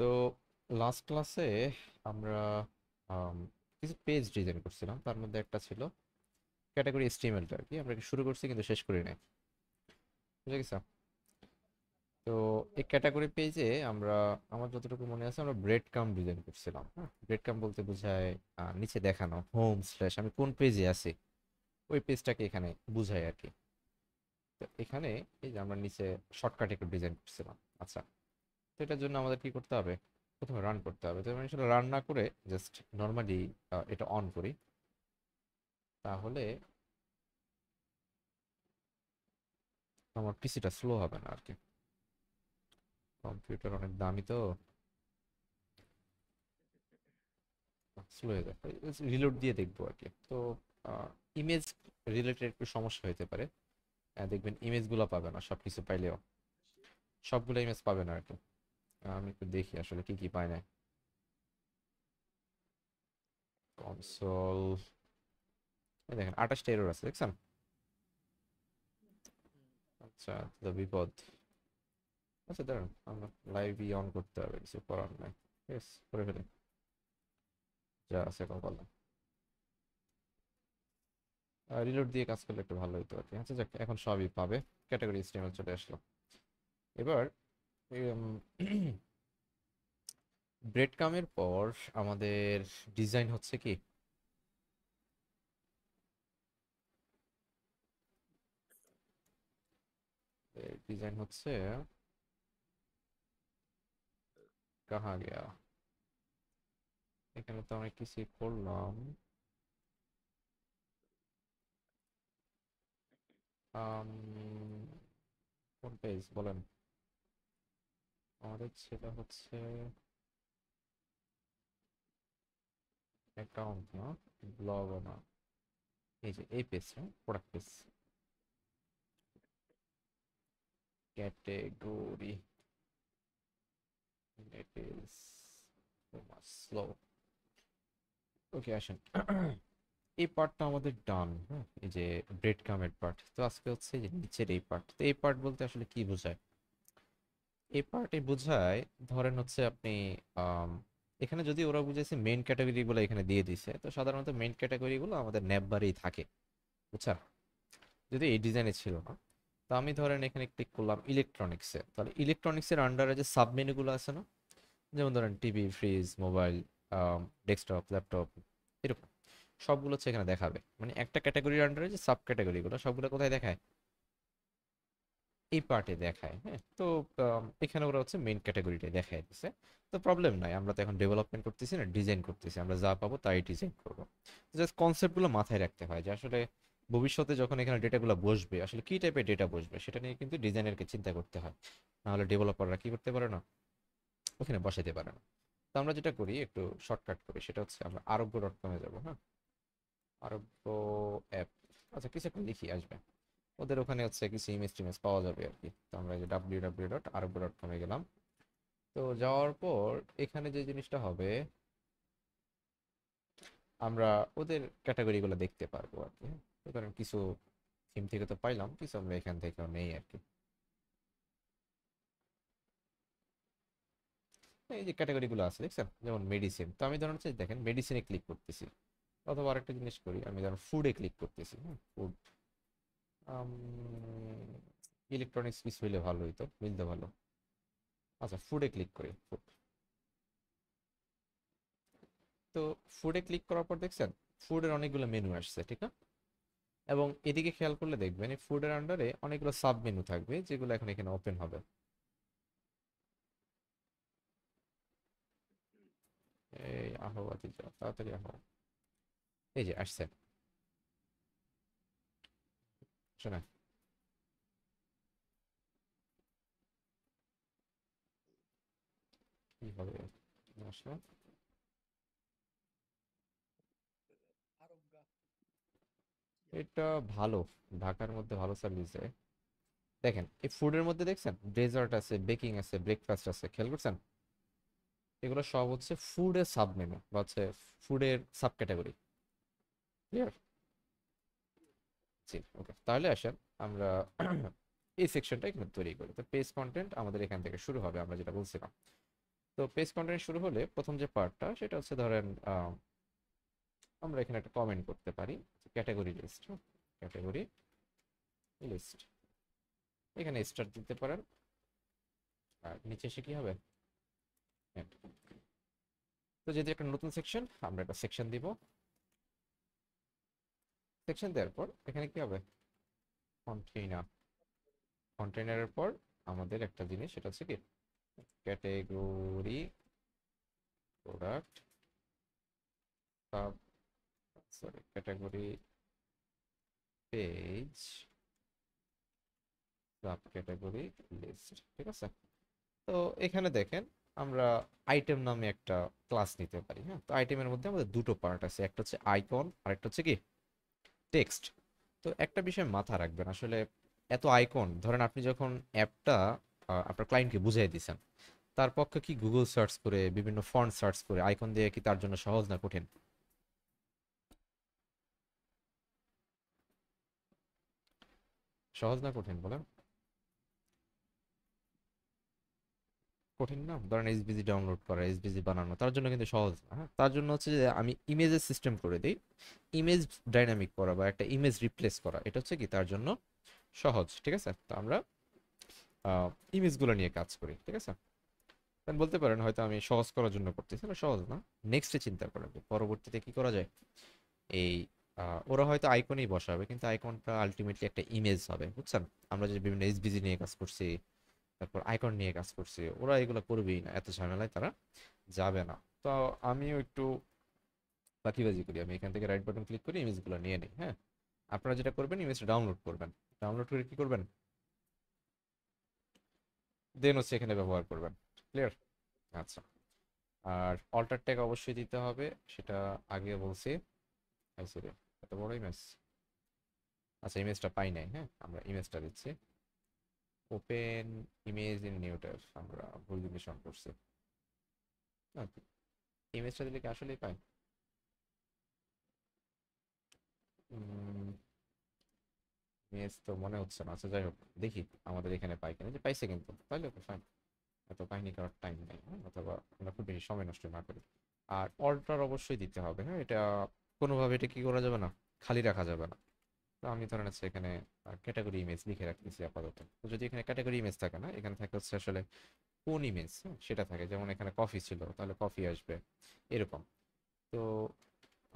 তো লাস্ট ক্লাসে আমরা um, কিছু পেজ ডিজাইন করছিলাম তার মধ্যে একটা ছিল ক্যাটাগরি এস্টিমেন্ট আর কি আমরা শুরু করছি কিন্তু শেষ করি নাই বুঝে গেছে তো এই ক্যাটাগরি পেজে আমরা আমার যতটুকু মনে আছে আমরা ব্রেড কাম ডিজাইন করছিলাম হ্যাঁ ব্রেড কাম বলতে বোঝায় নিচে দেখানো হোম স্ল্যাশ আমি কোন পেজে আছি ওই পেজটাকে এখানে বুঝাই আর কি তো এখানে এই যে আমরা নিচে শর্টকাট একটু ডিজাইন করছিলাম আচ্ছা তো এটার জন্য আমাদের কি করতে হবে প্রথমে রান করতে হবে তো আমি রান না করে জাস্ট নর্মালি এটা অন করি তাহলে আমার পিসিটা স্লো হবে না আর কি কম্পিউটার অনেক দামি তো স্লো হয়ে যাবে রিলোড দিয়ে দেখবো আর কি তো ইমেজ রিলেটেড একটু সমস্যা হইতে পারে দেখবেন ইমেজগুলো পাবে না সব কিছু পাইলেও সবগুলো ইমেজ পাবে না আর কি আমি একটু দেখি আসলে কি কি পাই না কনসোল দেখেন আঠাশটা এরর আছে দেখছেন আচ্ছা তো বিপদ আচ্ছা দাঁড়ান আমরা লাইভই অন করতে হবে কিছু করার নাই ঠিক করে ফেলি যা আছে এখন করলাম রিলোড দিয়ে কাজ করলে একটু ভালো হতো আর কি আচ্ছা যাক এখন সবই পাবে ক্যাটাগরি স্ট্রিমে চলে আসলো এবার ব্রেড কামের পর আমাদের ডিজাইন হচ্ছে কি ডিজাইন হচ্ছে কাহা গিয়া এখানে তো অনেক কিছু করলাম কোন পেজ বলেন আমাদের ছিল হচ্ছে অ্যাকাউন্ট না ব্লগ না এই যে এই page product page category it is so okay আসেন এই পার্টটা আমাদের ডান হ্যাঁ এই যে ব্রেড কামের পার্ট তো আজকে হচ্ছে যে নিচের এই পার্ট তো এই পার্ট বলতে আসলে কি বোঝায় এই পার্টি বোঝায় ধরেন হচ্ছে আপনি এখানে যদি ওরা বুঝেছে মেন ক্যাটাগরিগুলো এখানে দিয়ে দিছে তো সাধারণত মেন ক্যাটাগরিগুলো আমাদের নেববারেই থাকে বুঝা যদি এই ডিজাইনে ছিল না তো আমি ধরেন এখানে ক্লিক করলাম ইলেকট্রনিক্সে তাহলে ইলেকট্রনিক্সের আন্ডারে যে সাবমেনুগুলো আছে না যেমন ধরেন TV fridge mobile desktop laptop এরকম সবগুলো হচ্ছে এখানে দেখাবে মানে একটা ক্যাটাগরির আন্ডারে যে সাব ক্যাটাগরিগুলো সবগুলো কোথায় দেখায় এই পার্টে দেখায় হ্যাঁ তো এখানে ওরা হচ্ছে মেন ক্যাটাগরিটা দেখায় দিছে তো প্রবলেম নাই আমরা তো এখন ডেভেলপমেন্ট করতেছি না ডিজাইন করতেছি আমরা যা পাবো তাই ডিজাইন করবো জাস্ট কনসেপ্টগুলো মাথায় রাখতে হয় যে আসলে ভবিষ্যতে যখন এখানে ডেটাগুলো বসবে আসলে কী টাইপের ডেটা বসবে সেটা নিয়ে কিন্তু ডিজাইনারকে চিন্তা করতে হয় নাহলে ডেভেলপাররা কী করতে পারে না ওখানে বসাইতে পারে না তো আমরা যেটা করি একটু শর্টকাট করি সেটা হচ্ছে আমরা আরোগ্য ডট কমে যাবো হ্যাঁ আরোগ্য অ্যাপ আচ্ছা কিছু একটা লিখি আসবে ওদের ওখানে হচ্ছে কিছু ইমেজ টিমেজ পাওয়া যাবে আর কি তো আমরা যে ডাব্লিউ ডাব্লিউ ডট আরব ডট কমে গেলাম তো যাওয়ার পর এখানে যে জিনিসটা হবে আমরা ওদের ক্যাটাগরিগুলো দেখতে পারবো আর কি তো কারণ কিছু থিম থেকে তো পাইলাম কিছু আমরা এখান থেকেও নেই আর কি এই যে ক্যাটাগরিগুলো আছে দেখছেন যেমন মেডিসিন তো আমি ধরুন হচ্ছে দেখেন মেডিসিনে ক্লিক করতেছি অথবা আরেকটা জিনিস করি আমি ধরুন ফুডে ক্লিক করতেছি হ্যাঁ ফুড ইলেকট্রনিক্স কিছু হইলে ভালো হইতো মিলতে ভালো আচ্ছা ফুডে ক্লিক করি ফুড তো ফুডে ক্লিক করার পর দেখছেন ফুডের অনেকগুলো মেনু আসছে ঠিক না এবং এদিকে খেয়াল করলে দেখবেন এই ফুডের আন্ডারে অনেকগুলো সাব মেনু থাকবে যেগুলো এখন এখানে ওপেন হবে এই আহ তাড়াতাড়ি আহো এই যে আসছে শোনেন কি এটা ভালো ঢাকার মধ্যে ভালো সার্ভিস দেয় দেখেন এই ফুডের মধ্যে দেখছেন ডেজার্ট আছে বেকিং আছে ব্রেকফাস্ট আছে খেয়াল করছেন এগুলো সব হচ্ছে ফুডের মেনু বা হচ্ছে ফুডের সাব ক্যাটাগরি ক্লিয়ার ওকে তাহলে আসেন আমরা এই সেকশনটা এখানে তৈরি করি তো পেজ কন্টেন্ট আমাদের এখান থেকে শুরু হবে আমরা যেটা বলছিলাম তো পেজ কন্টেন্ট শুরু হলে প্রথম যে পার্টটা সেটা হচ্ছে ধরেন আমরা এখানে একটা কমেন্ট করতে পারি ক্যাটাগরি লিস্ট ক্যাটাগরি লিস্ট এখানে স্টার্ট দিতে পারেন আর নিচে এসে কি হবে তো যদি একটা নতুন সেকশন আমরা একটা সেকশন দিব সেকশন দেওয়ার পর এখানে কি হবে কন্টেইনার কন্টেইনারের পর আমাদের একটা জিনিস সেটা হচ্ছে কি category product sub sorry category page sub category list ঠিক আছে তো এখানে দেখেন আমরা আইটেম নামে একটা ক্লাস নিতে পারি হ্যাঁ তো আইটেমের মধ্যে আমাদের দুটো পার্ট আছে একটা হচ্ছে আইকন আর একটা হচ্ছে কি টেক্সট তো একটা বিষয় মাথা রাখবেন আসলে এত আইকন ধরেন আপনি যখন অ্যাপটা আপনার ক্লায়েন্টকে বুঝিয়ে দিয়েছেন তার পক্ষে কি গুগল সার্চ করে বিভিন্ন ফন্ট সার্চ করে আইকন দিয়ে কি তার জন্য সহজ না কঠিন সহজ না কঠিন বলেন কঠিন না ধরেন এসবিজি ডাউনলোড করা এসবিজি বানানো তার জন্য কিন্তু সহজ না হ্যাঁ? তার জন্য হচ্ছে যে আমি ইমেজের সিস্টেম করে দিই ইমেজ ডাইনামিক করা বা একটা ইমেজ রিপ্লেস করা এটা হচ্ছে কি তার জন্য সহজ ঠিক আছে তো আমরা ইমেজগুলো নিয়ে কাজ করি ঠিক আছে দেন বলতে পারেন হয়তো আমি সহজ করার জন্য করতেছি না সহজ না নেক্সটে চিন্তা করা পরবর্তীতে কি করা যায় এই ওরা হয়তো আইকনেই বসাবে কিন্তু আইকনটা আলটিমেটলি একটা ইমেজ হবে বুঝছেন আমরা যে বিভিন্ন এসবিজি নিয়ে কাজ করছি তারপর আইকন নিয়ে কাজ করছে ওরা এগুলো করবেই না এত ঝামেলায় তারা যাবে না তো আমিও একটু বাকিবাজি করি আমি এখান থেকে রাইট বাটন ক্লিক করি ইমেজগুলো নিয়ে নিই হ্যাঁ আপনারা যেটা করবেন ইমেজটা ডাউনলোড করবেন ডাউনলোড করে কি করবেন দেন হচ্ছে এখানে ব্যবহার করবেন ক্লিয়ার আচ্ছা আর অল্টার ট্যাগ অবশ্যই দিতে হবে সেটা আগে বলছি এত বড় ইমেজ আচ্ছা ইমেজটা পাই নাই হ্যাঁ আমরা ইমেজটা দিচ্ছি ওপেন ইমেজ ইন নিউটার আমরা ভুল ডিভিশন করছি ইমেজটা দিলে কি আসলেই পাই ইমেজ তো মনে হচ্ছে না আচ্ছা যাই হোক দেখি আমাদের এখানে পাই কিনা যে পাইছে কিন্তু তাহলে ওকে ফাইন এত কাহিনী করার টাইম নেই হ্যাঁ? অথবা আমরা খুব বেশি সময় নষ্ট না করি আর অল্টার অবশ্যই দিতে হবে হ্যাঁ এটা কোনোভাবে এটা কি করা যাবে না খালি রাখা যাবে না তো আমি ধরেন হচ্ছে এখানে ক্যাটাগরি ইমেজ লিখে রাখতেছি আপাতত তো যদি এখানে ক্যাটাগরি ইমেজ থাকে না এখানে থাকে হচ্ছে আসলে কোন ইমেজ হ্যাঁ, সেটা থাকে যেমন এখানে কফি ছিল তাহলে কফি আসবে এরকম তো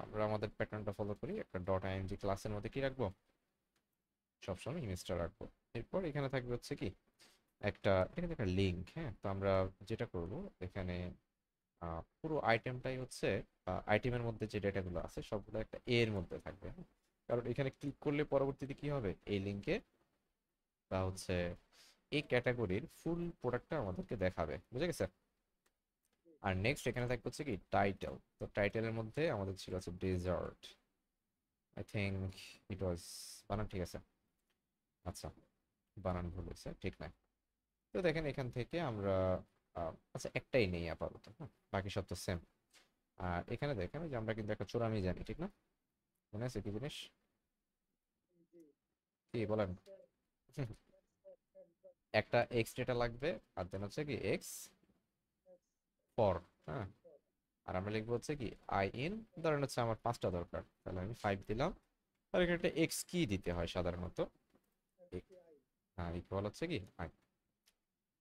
আমরা আমাদের প্যাটার্নটা ফলো করি একটা ডট আইএনজি ক্লাসের মধ্যে কি রাখবো সবসময় ইমেজটা রাখবো এরপর এখানে থাকবে হচ্ছে কি একটা এখানে একটা লিঙ্ক হ্যাঁ তো আমরা যেটা করব এখানে পুরো আইটেমটাই হচ্ছে আইটেমের মধ্যে যে ডেটাগুলো আছে সবগুলো একটা এর মধ্যে থাকবে হ্যাঁ কারণ এখানে ক্লিক করলে পরবর্তীতে কি হবে এই লিঙ্কে বা হচ্ছে এই ক্যাটাগরির ফুল প্রোডাক্টটা আমাদেরকে দেখাবে বুঝে গেছে আর নেক্সট এখানে থাকবে হচ্ছে কি টাইটেল তো টাইটেলের মধ্যে আমাদের ছিল আছে dessert I think it was বানান ঠিক আছে আচ্ছা বানান ভুল হয়েছে ঠিক নাই তো দেখেন এখান থেকে আমরা আচ্ছা একটাই নেই আপাতত হ্যাঁ বাকি সব তো সেম আর এখানে দেখেন যে আমরা কিন্তু একটা চোরামি জানি ঠিক না মনে আছে কি জিনিস কি বলেন একটা এক্স ডেটা লাগবে আর দেন হচ্ছে কি এক্স ফর হ্যাঁ আর আমরা লিখবো হচ্ছে কি আই ইন ধরেন হচ্ছে আমার পাঁচটা দরকার তাহলে আমি ফাইভ দিলাম আর এখানে একটা এক্স কি দিতে হয় সাধারণত হ্যাঁ ইকুয়াল হচ্ছে কি আই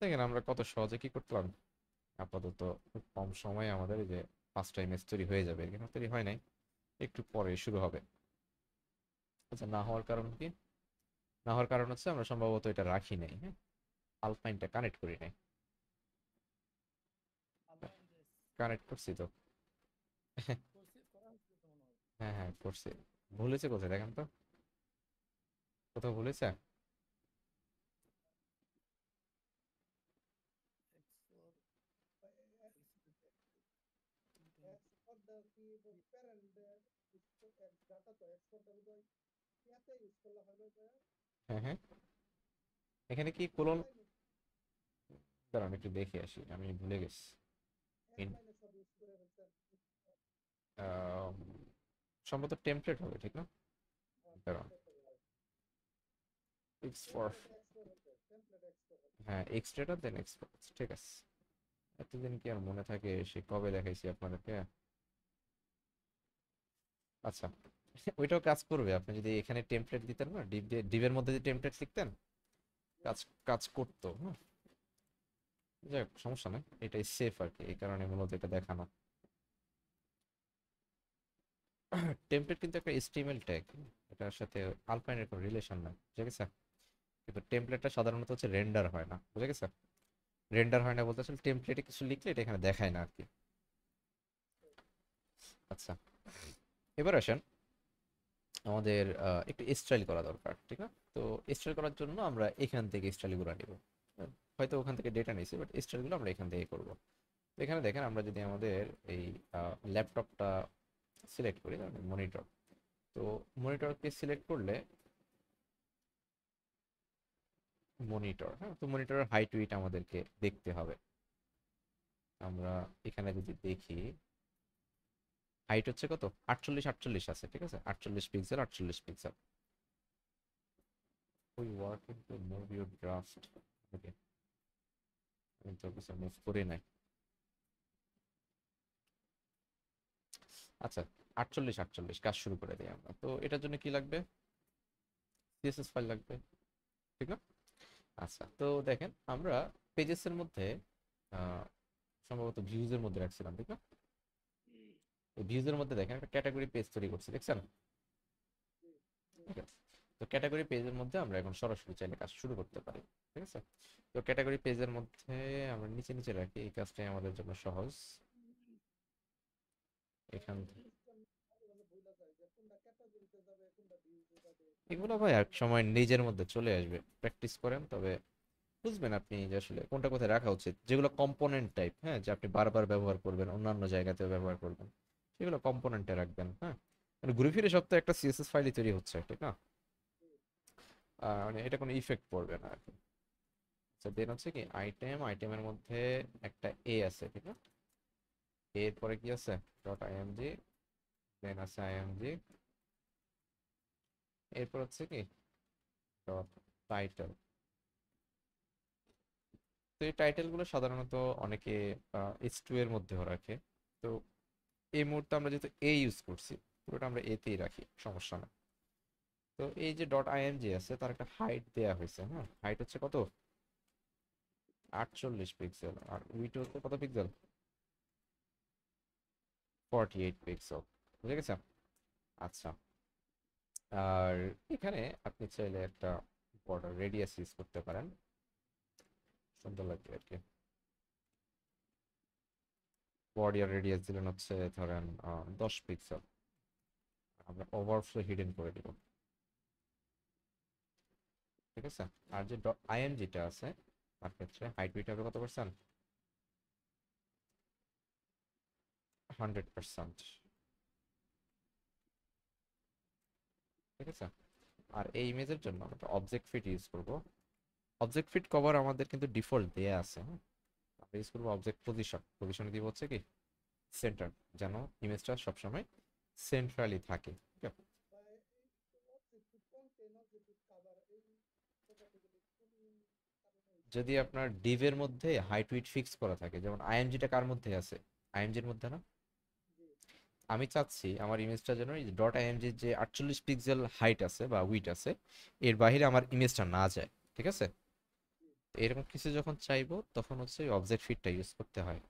দেখেন আমরা কত সহজে কি করলাম আপাতত খুব কম সময়ে আমাদের যে পাঁচটা টাইম তৈরি হয়ে যাবে এখানে তৈরি হয় নাই একটু পরে শুরু হবে আচ্ছা না হওয়ার কারণ কি না হওয়ার কারণ হচ্ছে আমরা সম্ভবত এটা রাখি নাই হ্যাঁ আলপাইনটা কানেক্ট করি নাই কানেক্ট করছি তো হ্যাঁ হ্যাঁ করছি ভুলেছে কোথায় দেখেন তো কোথাও ভুলেছে হ্যাঁ, হ্যাঁ। এখানে কি কোলন দাঁড়ান একটু দেখে আসি আমি ভুলে গেছি সম্ভবত টেমপ্লেট হবে ঠিক না হ্যাঁ, দাঁড়ান এক্স ফর হ্যাঁ এক্সট্রাটা দেন এক্সপোর্ট ঠিক আছে এতদিন কি আর মনে থাকে সে কবে দেখাইছি আপনাদেরকে আচ্ছা ওইটাও কাজ করবে আপনি যদি এখানে টেমপ্লেট দিতেন না ডিপ দিয়ে ডিপের মধ্যে যে টেমপ্লেট লিখতেন কাজ কাজ করতো হ্যাঁ যাক সমস্যা নেই এটাই সেফ আর কি এই কারণে মূলত এটা দেখানো টেমপ্লেট কিন্তু একটা স্টিমেল ট্যাগ এটার সাথে আলপাইনের কোনো রিলেশন নাই ঠিক আছে কিন্তু টেমপ্লেটটা সাধারণত হচ্ছে রেন্ডার হয় না বুঝে গেছে রেন্ডার হয় না বলতে আসলে টেমপ্লেটে কিছু লিখলে এটা এখানে দেখায় না আর কি আচ্ছা এবার আসেন আমাদের একটু স্টাইল করা দরকার ঠিক না তো স্টাইল করার জন্য আমরা এখান থেকে স্টাইলগুলো নেব হ্যাঁ, হয়তো ওখান থেকে ডেটা নিয়েছি বাট স্টাইলগুলো আমরা এখান থেকে করব এখানে দেখেন আমরা যদি আমাদের এই ল্যাপটপটা সিলেক্ট করি মনিটর তো মনিটরকে সিলেক্ট করলে মনিটর হ্যাঁ তো মনিটরের হাইট উইট আমাদেরকে দেখতে হবে আমরা এখানে যদি দেখি হাইট হচ্ছে কত আটচল্লিশ আটচল্লিশ আছে ঠিক আছে আটচল্লিশ পিক্সেল আটচল্লিশ pixel we working to move করে নাই আচ্ছা আটচল্লিশ আটচল্লিশ কাজ শুরু করে দিই আমরা তো এটার জন্য কি লাগবে সিএসএস ফাইল লাগবে ঠিক না আচ্ছা তো দেখেন আমরা পেজেসের মধ্যে সম্ভবত ভিউজের মধ্যে রাখছিলাম ঠিক না ভিউজের মধ্যে দেখেন একটা ক্যাটাগরি পেজ তৈরি করছি দেখছেন ঠিক আছে তো ক্যাটাগরি পেজের মধ্যে আমরা এখন সরাসরি চাইলে কাজ শুরু করতে পারি ঠিক আছে তো ক্যাটাগরি পেজের মধ্যে আমরা নিচে নিচে রাখি এই কাজটাই আমাদের জন্য সহজ এখান থেকে এগুলো ভাই এক সময় নিজের মধ্যে চলে আসবে প্র্যাকটিস করেন তবে বুঝবেন আপনি যে আসলে কোনটা কোথায় রাখা উচিত যেগুলো কম্পোনেন্ট টাইপ হ্যাঁ যে আপনি বারবার ব্যবহার করবেন অন্যান্য জায়গাতেও ব্যবহার করবেন এগুলো কম্পোনেন্টে রাখবেন হ্যাঁ মানে ঘুরে ফিরে সপ্তাহে একটা সিএসএস ফাইলই তৈরি হচ্ছে ঠিক না মানে এটা কোনো ইফেক্ট পড়বে না আর কি আচ্ছা দেন হচ্ছে কি আইটেম আইটেমের মধ্যে একটা এ আছে ঠিক না এর পরে কি আছে ডট আইএমজি দেন আছে আইএমজি এরপর হচ্ছে কি ডট টাইটেল তো এই টাইটেলগুলো সাধারণত অনেকে এস টু এর মধ্যেও রাখে তো এই মুহূর্তে আমরা যেহেতু এ ইউজ করছি পুরোটা আমরা এতেই রাখি সমস্যা না তো এই যে ডট আই জি আছে তার একটা হাইট দেয়া হয়েছে হ্যাঁ হাইট হচ্ছে কত আটচল্লিশ পিক্সেল আর উইট হচ্ছে কত পিক্সেল ফর্টি এইট পিক্সেল বুঝে গেছেন আচ্ছা আর এখানে আপনি চাইলে একটা বর্ডার রেডিয়াস ইউজ করতে পারেন সুন্দর লাগবে আর কি বডিয়ার রেডিয়াস দিলেন হচ্ছে ধরেন দশ পিক্সেল আমরা ওভারফ্লো হিডেন করে দিব ঠিক আছে আর যে আইএমজিটা আছে তার ক্ষেত্রে হাইট বিট হবে কত পার্সেন্ট হান্ড্রেড পার্সেন্ট ঠিক আছে আর এই ইমেজের জন্য আমরা অবজেক্ট ফিট ইউজ করব অবজেক্ট ফিট কভার আমাদের কিন্তু ডিফল্ট দেয়া আছে হ্যাঁ ইউজ করবো অবজেক্ট পজিশন পজিশন দিব হচ্ছে কি সেন্টার যেন ইমেজটা সবসময় সেন্ট্রালি থাকে যদি আপনার ডিভের মধ্যে হাইট উইট ফিক্স করা থাকে যেমন আইএমজিটা কার মধ্যে আছে আইএমজির মধ্যে না আমি চাচ্ছি আমার ইমেজটা যেন ডট আইএমজি যে আটচল্লিশ পিক্সেল হাইট আছে বা উইট আছে এর বাইরে আমার ইমেজটা না যায় ঠিক আছে এরকম কিছু যখন চাইবো তখন হচ্ছে অবজেক্ট ফিটটা ইউজ করতে হয়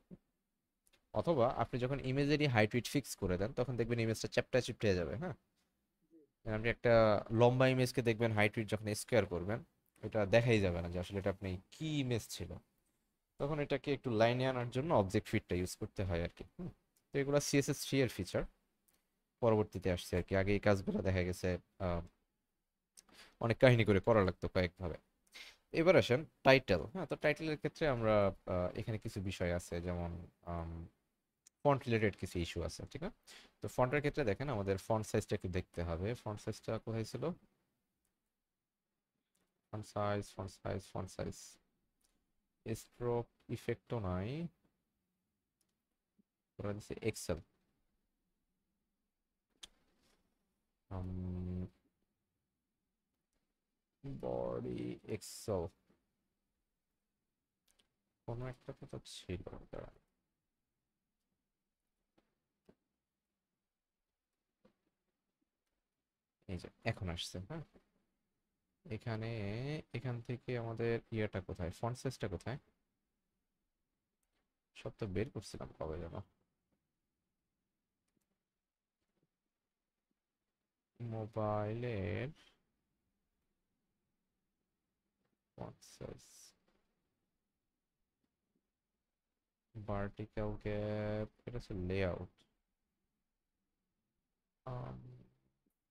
অথবা আপনি যখন ইমেজেরই হাইট উইট ফিক্স করে দেন তখন দেখবেন ইমেজটা চ্যাপটা চিপটে যাবে হ্যাঁ মানে আপনি একটা লম্বা ইমেজকে দেখবেন হাইট উইট যখন স্কোয়ার করবেন এটা দেখাই যাবে না যে আসলে এটা আপনি কি ইমেজ ছিল তখন এটাকে একটু লাইনে আনার জন্য অবজেক্ট ফিটটা ইউজ করতে হয় আর কি তো এগুলো সিএসএস থ্রি এর ফিচার পরবর্তীতে আসছে আর কি আগে এই কাজগুলো দেখা গেছে অনেক কাহিনী করে করা লাগতো কয়েকভাবে এবার আসেন টাইটেল হ্যাঁ তো টাইটেলের ক্ষেত্রে আমরা এখানে কিছু বিষয় আছে যেমন ফন্ট রিলেটেড কিছু ইস্যু আছে ঠিক আছে তো ফন্টের ক্ষেত্রে দেখেন আমাদের ফন্ট সাইজটা একটু দেখতে হবে ফন্ট সাইজটা কোথায় ছিল font size font size font size stroke ইফেক্টও নাই ওরা দিচ্ছে এক্সেল বডি এক্সেল কোনো একটা কথা ছিল এই যে এখন আসছে হ্যাঁ এখানে এখান থেকে আমাদের ইয়েটা কোথায় ফন্ট সাইজটা কোথায় সব তো বের করছিলাম কবে যেন মোবাইলের responses. Vertical gap, it is a layout. Um,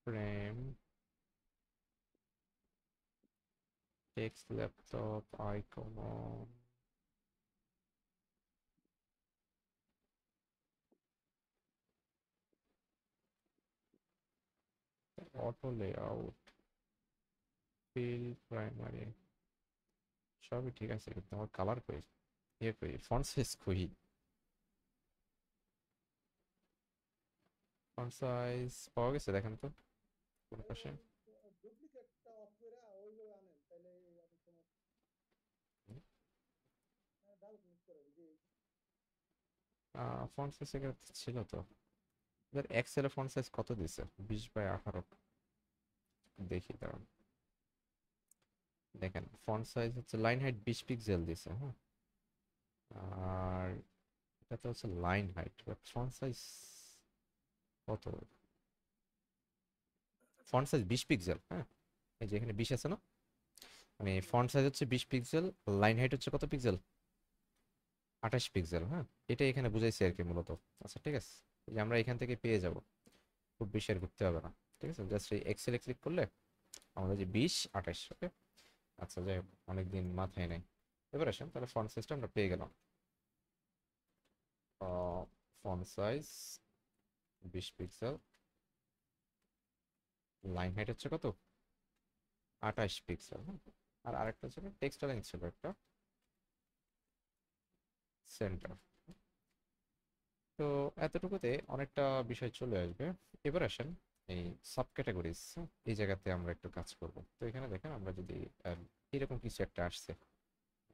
frame, text, laptop, icon um, auto layout fill primary সবই ঠিক আছে কিন্তু আমার কালার কই ইয়ে কই ফন্ট সাইজ কই ফন্ট সাইজ পাওয়া গেছে দেখেন তো কোন পাশে ফন্ট সাইজ এর ছিল তো এক্সেল ফন্ট সাইজ কত দিছে 20 বাই 18 দেখি দাঁড়ান দেখেন ফন্ট সাইজ হচ্ছে লাইন হাইট বিশ পিক্সেল দিছে হ্যাঁ আর এটা তো হচ্ছে line height but font size কত ফন্ট সাইজ বিশ পিক্সেল হ্যাঁ এই যে এখানে বিশ আছে না মানে ফন্ট সাইজ হচ্ছে বিশ পিক্সেল লাইন হাইট হচ্ছে কত পিক্সেল আঠাশ পিক্সেল হ্যাঁ এটা এখানে বুঝাইছে আর কি মূলত আচ্ছা ঠিক আছে যে আমরা এখান থেকে পেয়ে যাব খুব বেশি আর ঘুরতে হবে না ঠিক আছে জাস্ট এই এক্সেলে ক্লিক করলে আমাদের যে বিশ আঠাশ ওকে আচ্ছা যাই হোক অনেকদিন মাথায় নেই এবার আসেন তাহলে ফন্ট সাইজটা আমরা পেয়ে গেলাম ফন্ট সাইজ বিশ পিক্সেল লাইন হাইট হচ্ছে কত আঠাশ পিক্সেল হ্যাঁ? আর আরেকটা হচ্ছে টেক্সট লাইন ছিল একটা সেন্টার তো এতটুকুতে অনেকটা বিষয় চলে আসবে এবার আসেন এই সাব ক্যাটাগরিজ এই জায়গাতে আমরা একটু কাজ করব তো এখানে দেখেন আমরা যদি এরকম কিছু একটা আসছে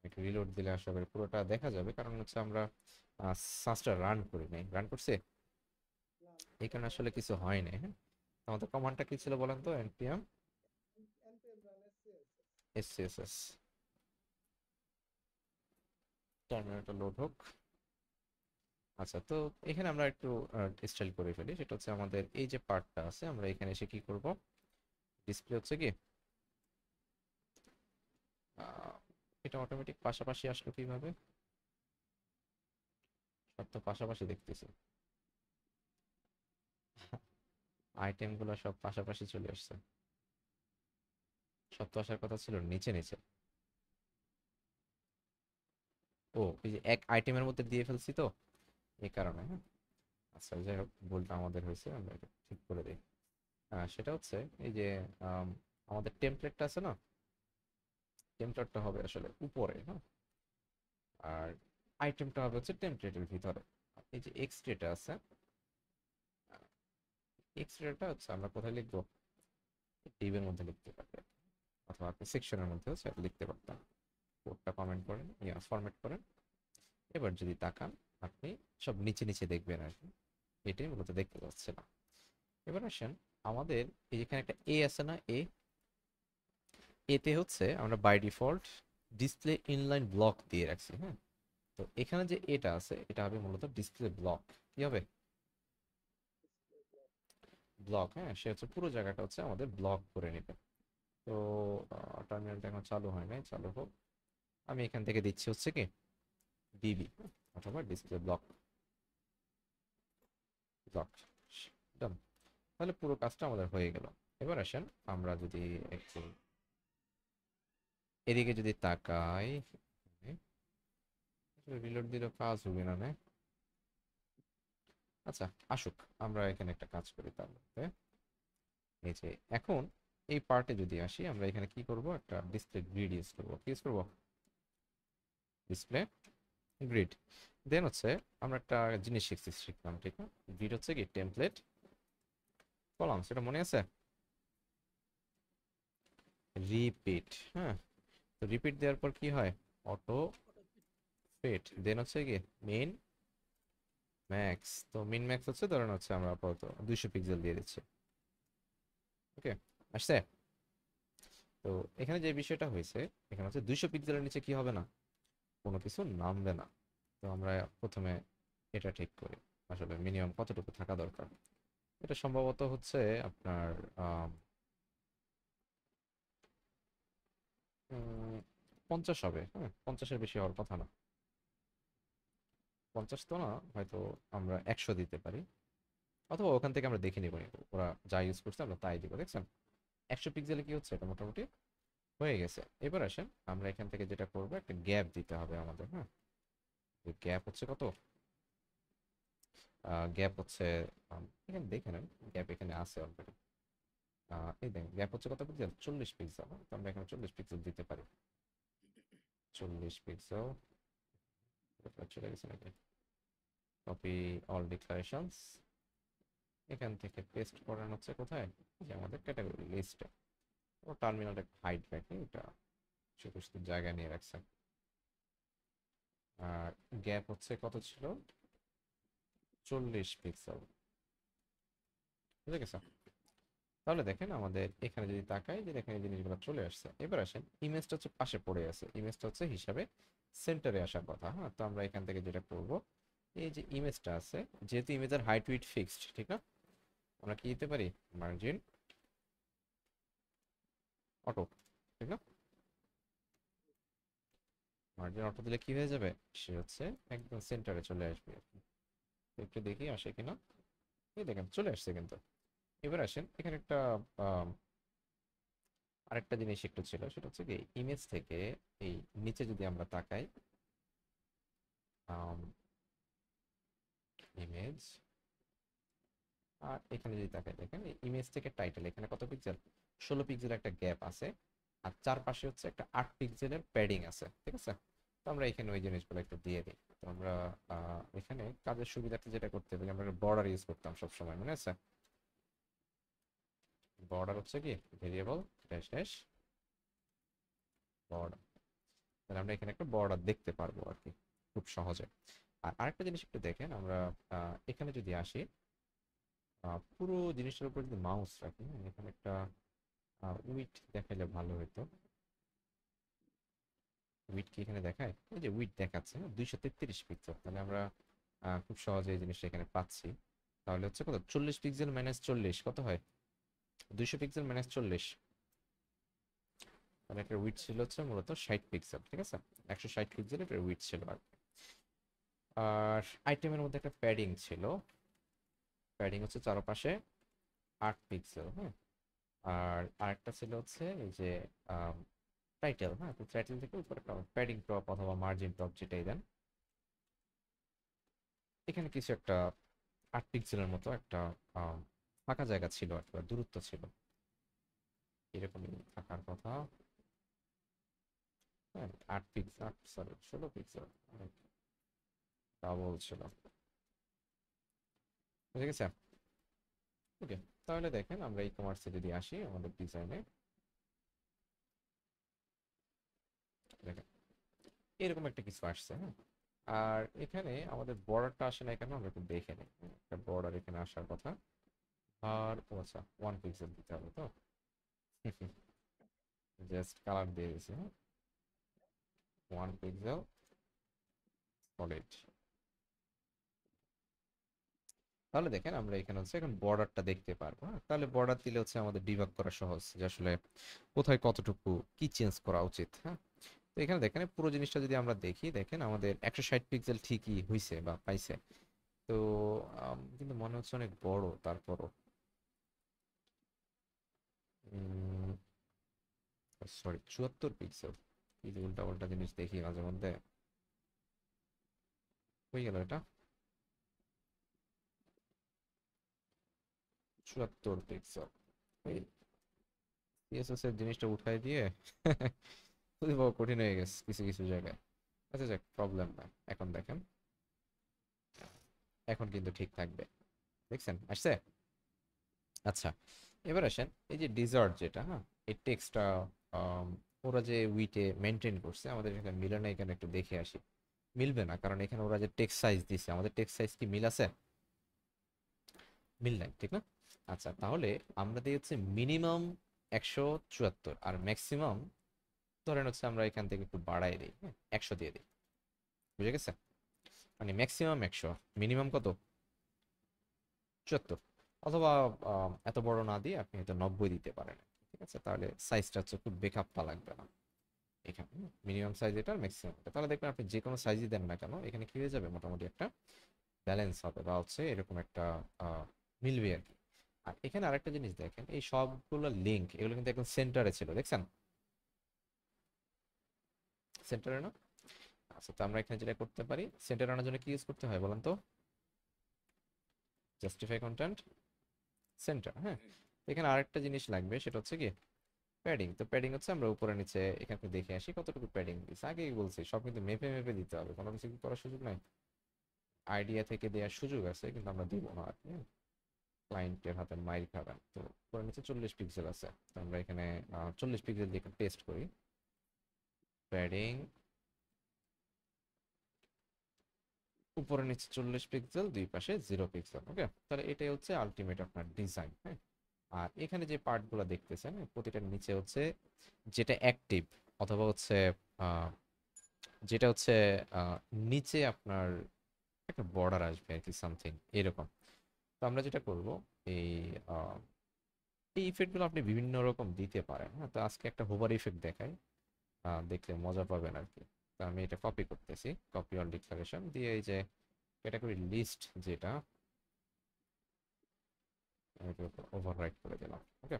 একটু রিলোড দিলে আশা করি পুরোটা দেখা যাবে কারণ হচ্ছে আমরা সার্চটা রান করি নাই রান করছে এই কারণে আসলে কিছু হয় নাই হ্যাঁ আমাদের কমান্ডটা কি ছিল বলেন তো এনপিএম এসসিএসএস টার্মিনালটা লোড হোক আচ্ছা তো এখানে আমরা একটু স্টাইল করে ফেলি সেটা হচ্ছে আমাদের এই যে পার্টটা আছে আমরা এখানে এসে কি করব ডিসপ্লে হচ্ছে কি এটা অটোমেটিক পাশাপাশি আসলো কিভাবে সব তো পাশাপাশি দেখতেছি আইটেমগুলো সব পাশাপাশি চলে আসছে সব তো আসার কথা ছিল নিচে নিচে ও এই যে এক আইটেমের মধ্যে দিয়ে ফেলছি তো এই কারণে হ্যাঁ আচ্ছা যাই হোক ভুলটা আমাদের হয়েছে আমরা এটা ঠিক করে দিই সেটা হচ্ছে এই যে আমাদের টেমপ্লেটটা আছে না টেমপ্লেটটা হবে আসলে উপরে হ্যাঁ আর আইটেমটা হবে হচ্ছে টেমপ্লেটের ভিতরে এই যে এক্স ডেটা আছে এক্স ডেটা হচ্ছে আমরা কোথায় লিখবো টিভের মধ্যে লিখতে পারতাম অথবা আপনি সেকশনের মধ্যেও সেটা লিখতে পারতাম কোডটা কমেন্ট করেন ইয়া ফরম্যাট করেন এবার যদি তাকান আপনি সব নিচে নিচে দেখবেন আর কি এটাই মূলত দেখতে পাচ্ছে না এবার আসেন আমাদের এই যেখানে একটা এ আছে না এ এতে হচ্ছে আমরা by default display inline block দিয়ে রাখছি হ্যাঁ তো এখানে যে এটা আছে এটা হবে মূলত ডিসপ্লে ব্লক কি হবে ব্লক হ্যাঁ সে হচ্ছে পুরো জায়গাটা হচ্ছে আমাদের ব্লক করে নেবে তো টার্মিনালটা এখন চালু হয় নাই চালু হোক আমি এখান থেকে দিচ্ছি হচ্ছে কি ডিবি অথবা ডিসপ্লে ব্লক ব্লক ডান তাহলে পুরো কাজটা আমাদের হয়ে গেল এবার আসেন আমরা যদি একটু এদিকে যদি তাকাই রিলোড দিলে কাজ হবে না আচ্ছা আসুক আমরা এখানে একটা কাজ করি তাহলে এই যে এখন এই পার্টে যদি আসি আমরা এখানে কি করব একটা ডিসপ্লে গ্রিড ইউজ করবো কি ইউজ করবো ডিসপ্লে গ্রিড দেন হচ্ছে আমরা একটা জিনিস শিখছি শিখলাম ঠিক না গ্রিড হচ্ছে কি টেমপ্লেট কলাম সেটা মনে আছে রিপিট হ্যাঁ তো রিপিট দেওয়ার পর কি হয় অটো ফিট দেন হচ্ছে কি মেন ম্যাক্স তো মিন ম্যাক্স হচ্ছে ধরেন হচ্ছে আমরা আপাতত দুইশো পিক্সেল দিয়ে দিচ্ছি ওকে আসছে তো এখানে যে বিষয়টা হয়েছে এখানে হচ্ছে দুইশো পিক্সেলের নিচে কি হবে না কোনো কিছু নামবে না তো আমরা প্রথমে এটা ঠিক করি আসলে মিনিমাম কতটুকু থাকা দরকার এটা সম্ভবত হচ্ছে আপনার পঞ্চাশ হবে হ্যাঁ পঞ্চাশের বেশি হওয়ার কথা না পঞ্চাশ তো না হয়তো আমরা একশো দিতে পারি অথবা ওখান থেকে আমরা দেখে নিব ওরা যা ইউজ করছে আমরা তাই দিব দেখছেন একশো পিক্সেলে কি হচ্ছে এটা মোটামুটি হয়ে গেছে এবার আসেন আমরা এখান থেকে যেটা করব একটা গ্যাপ দিতে হবে আমাদের হ্যাঁ গ্যাপ হচ্ছে কত গ্যাপ হচ্ছে এখানে দেখে নেন গ্যাপ এখানে আছে অলরেডি এই দেখেন গ্যাপ হচ্ছে কত পিক্সেল চল্লিশ পিক্সেল হ্যাঁ? তো আমরা এখানে চল্লিশ পিক্সেল দিতে পারি চল্লিশ পিক্সেল চলে গেছে নাকি কপি অল ডিক্লারেশনস এখান থেকে পেস্ট করানো হচ্ছে কোথায় যে আমাদের ক্যাটাগরি লিস্টটা ও টার্মিনালটা হাইট রাখি এটা সুস্থ জায়গা নিয়ে রাখছেন আর গ্যাপ হচ্ছে কত ছিল চল্লিশ পিক্সেল বুঝে গেছে তাহলে দেখেন আমাদের এখানে যদি তাকাই যে এখানে জিনিসগুলো চলে আসছে এবার আসেন ইমেজটা হচ্ছে পাশে পড়ে আছে ইমেজটা হচ্ছে হিসাবে সেন্টারে আসার কথা হ্যাঁ তো আমরা এখান থেকে যেটা করব এই যে ইমেজটা আছে যেহেতু ইমেজের হাইট উইট ফিক্সড ঠিক না আমরা কি দিতে পারি মার্জিন অটো ঠিক না মার্জিন অটো দিলে কি হয়ে যাবে সে হচ্ছে একদম সেন্টারে চলে আসবে একটু দেখি আসে কিনা এই দেখেন চলে আসছে কিন্তু এবার আসেন এখানে একটা আরেকটা জিনিস একটু ছিল সেটা হচ্ছে কি ইমেজ থেকে এই নিচে যদি আমরা তাকাই ইমেজ আর এখানে যদি তাকাই দেখেন ইমেজ থেকে টাইটেল এখানে কত পিক্সেল ষোলো পিক্সেল একটা গ্যাপ আছে আর চারপাশে হচ্ছে একটা আট পিক্সেলের প্যাডিং আছে ঠিক আছে তো আমরা এখানে ওই জিনিসগুলো একটু দিয়ে দিই তো আমরা এখানে কাজের সুবিধাটা যেটা করতে পারি আমরা বর্ডার ইউজ করতাম সবসময় মনে আছে বর্ডার হচ্ছে কি ভেরিয়েবল ড্যাশ ড্যাশ বর্ডার তাহলে আমরা এখানে একটা বর্ডার দেখতে পারবো আর কি খুব সহজে আর আরেকটা জিনিস একটু দেখেন আমরা এখানে যদি আসি পুরো জিনিসটার উপর যদি মাউস রাখি এখানে একটা উইট দেখাইলে ভালো হতো উইট কি এখানে দেখায় এই যে উইট দেখাচ্ছে হ্যাঁ, দুইশো তেত্রিশ পিক্সেল তাহলে আমরা খুব সহজে এই জিনিসটা এখানে পাচ্ছি তাহলে হচ্ছে কত চল্লিশ পিক্সেল মাইনাস চল্লিশ কত হয় দুইশো পিক্সেল মাইনাস চল্লিশ মানে একটা উইট ছিল হচ্ছে মূলত ষাট পিক্সেল ঠিক আছে একশো ষাট পিক্সেল একটা উইট ছিল আর আর আইটেমের মধ্যে একটা প্যাডিং ছিল প্যাডিং হচ্ছে চারপাশে আট পিক্সেল হ্যাঁ আর আরেকটা ছিল হচ্ছে এই যে টাইটেল হ্যাঁ তো টাইটেল থেকে উপরে প্যাডিং টপ অথবা মার্জিন টপ যেটাই দেন এখানে কিছু একটা আট পিক্সেলের মতো একটা ফাঁকা জায়গা ছিল আর দূরত্ব ছিল এরকমই থাকার কথা হ্যাঁ আট পিক্সেল আট সরি ষোলো পিক্সেল ডাবল ছিল বুঝে গেছে ওকে তাহলে দেখেন আমরা এই কমার্সে যদি আসি আমাদের ডিজাইনে দেখেন এরকম একটা কিছু আসছে হ্যাঁ আর এখানে আমাদের বর্ডারটা আসে না এখানে আমরা একটু দেখে নিই একটা বর্ডার এখানে আসার কথা আর ও আচ্ছা ওয়ান পিক্সেল দিতে হবে তো জাস্ট কালার দিয়ে দিয়েছি হ্যাঁ ওয়ান পিক্সেল সলিড তাহলে দেখেন আমরা এখানে হচ্ছে এখন বর্ডারটা দেখতে পারবো হ্যাঁ তাহলে বর্ডার দিলে হচ্ছে আমাদের ডিভাগ করা সহজ যে আসলে কোথায় কতটুকু কি চেঞ্জ করা উচিত হ্যাঁ তো এখানে দেখেন পুরো জিনিসটা যদি আমরা দেখি দেখেন আমাদের একশো ষাট পিক্সেল ঠিকই হয়েছে বা পাইছে তো কিন্তু মনে হচ্ছে অনেক বড় তারপরও সরি চুয়াত্তর পিক্সেল উল্টা উল্টা জিনিস দেখি মাঝে মধ্যে হয়ে গেল এটা চুয়াত্তর পিক্সেল সিএসএস এর জিনিসটা উঠাই দিয়ে খুবই বড় কঠিন হয়ে গেছে কিছু কিছু জায়গায় আচ্ছা যাক প্রবলেম না এখন দেখেন এখন কিন্তু ঠিক থাকবে দেখছেন আসছে আচ্ছা এবার আসেন এই যে ডিজার্ট যেটা হ্যাঁ এই টেক্সটটা ওরা যে উইটে মেনটেন করছে আমাদের এখানে মিলে না এখানে একটু দেখে আসি মিলবে না কারণ এখানে ওরা যে টেক্স সাইজ দিছে আমাদের টেক্স সাইজ কি মিল আছে মিল নাই ঠিক না আচ্ছা তাহলে আমরা দিয়েছি মিনিমাম একশো চুয়াত্তর আর ম্যাক্সিমাম ধরেন হচ্ছে আমরা এখান থেকে একটু বাড়াই দিই হ্যাঁ একশো দিয়ে দিই বুঝে গেছে মানে ম্যাক্সিমাম একশো মিনিমাম কত চুয়াত্তর অথবা এত বড় না দিয়ে আপনি হয়তো নব্বই দিতে পারেন ঠিক আছে তাহলে সাইজটা হচ্ছে খুব বেখাপ্পা লাগবে না এখানে মিনিমাম সাইজ এটা আর ম্যাক্সিমাম এটা তাহলে দেখবেন আপনি যে কোনো সাইজই দেন না কেন এখানে কি হয়ে যাবে মোটামুটি একটা ব্যালেন্স হবে বা হচ্ছে এরকম একটা মিলবে আর কি আর এখানে আরেকটা জিনিস দেখেন এই সবগুলো লিঙ্ক এগুলো কিন্তু একদম সেন্টারে ছিল দেখছেন সেন্টারে না আচ্ছা তো আমরা এখানে যেটা করতে পারি সেন্টারে আনার জন্য কি ইউজ করতে হয় বলেন তো জাস্টিফাই কন্টেন্ট সেন্টার হ্যাঁ এখানে আরেকটা জিনিস লাগবে সেটা হচ্ছে কি প্যাডিং তো প্যাডিং হচ্ছে আমরা উপরে নিচে এখানে দেখে আসি কতটুকু প্যাডিং দিচ্ছে আগেই বলছি সব কিন্তু মেপে মেপে দিতে হবে কোনো কিছু করার সুযোগ নাই আইডিয়া থেকে দেওয়ার সুযোগ আছে কিন্তু আমরা দিব না আর কি হ্যাঁ? ক্লায়েন্টের হাতে মাইল খাবেন তো উপরে নিচে চল্লিশ পিক্সেল আছে তো আমরা এখানে চল্লিশ পিক্সেল দিয়ে টেস্ট করি প্যাডিং উপরে নিচে চল্লিশ পিক্সেল দুই পাশে জিরো পিক্সেল ওকে তাহলে এটাই হচ্ছে আলটিমেট আপনার ডিজাইন হ্যাঁ আর এখানে যে পার্টগুলো দেখতেছেন প্রতিটার নিচে হচ্ছে যেটা অ্যাক্টিভ অথবা হচ্ছে যেটা হচ্ছে নিচে আপনার একটা বর্ডার আসবে আর কি সামথিং এরকম তো আমরা যেটা করব এই এই ইফেক্টগুলো আপনি বিভিন্ন রকম দিতে পারেন হ্যাঁ তো আজকে একটা হোভার ইফেক্ট দেখাই দেখলে মজা পাবেন আর কি তো আমি এটা কপি করতেছি কপি অল ডিক্লারেশন দিয়ে এই যে ক্যাটাগরি লিস্ট যেটা ওভাররাইট করে দিলাম ওকে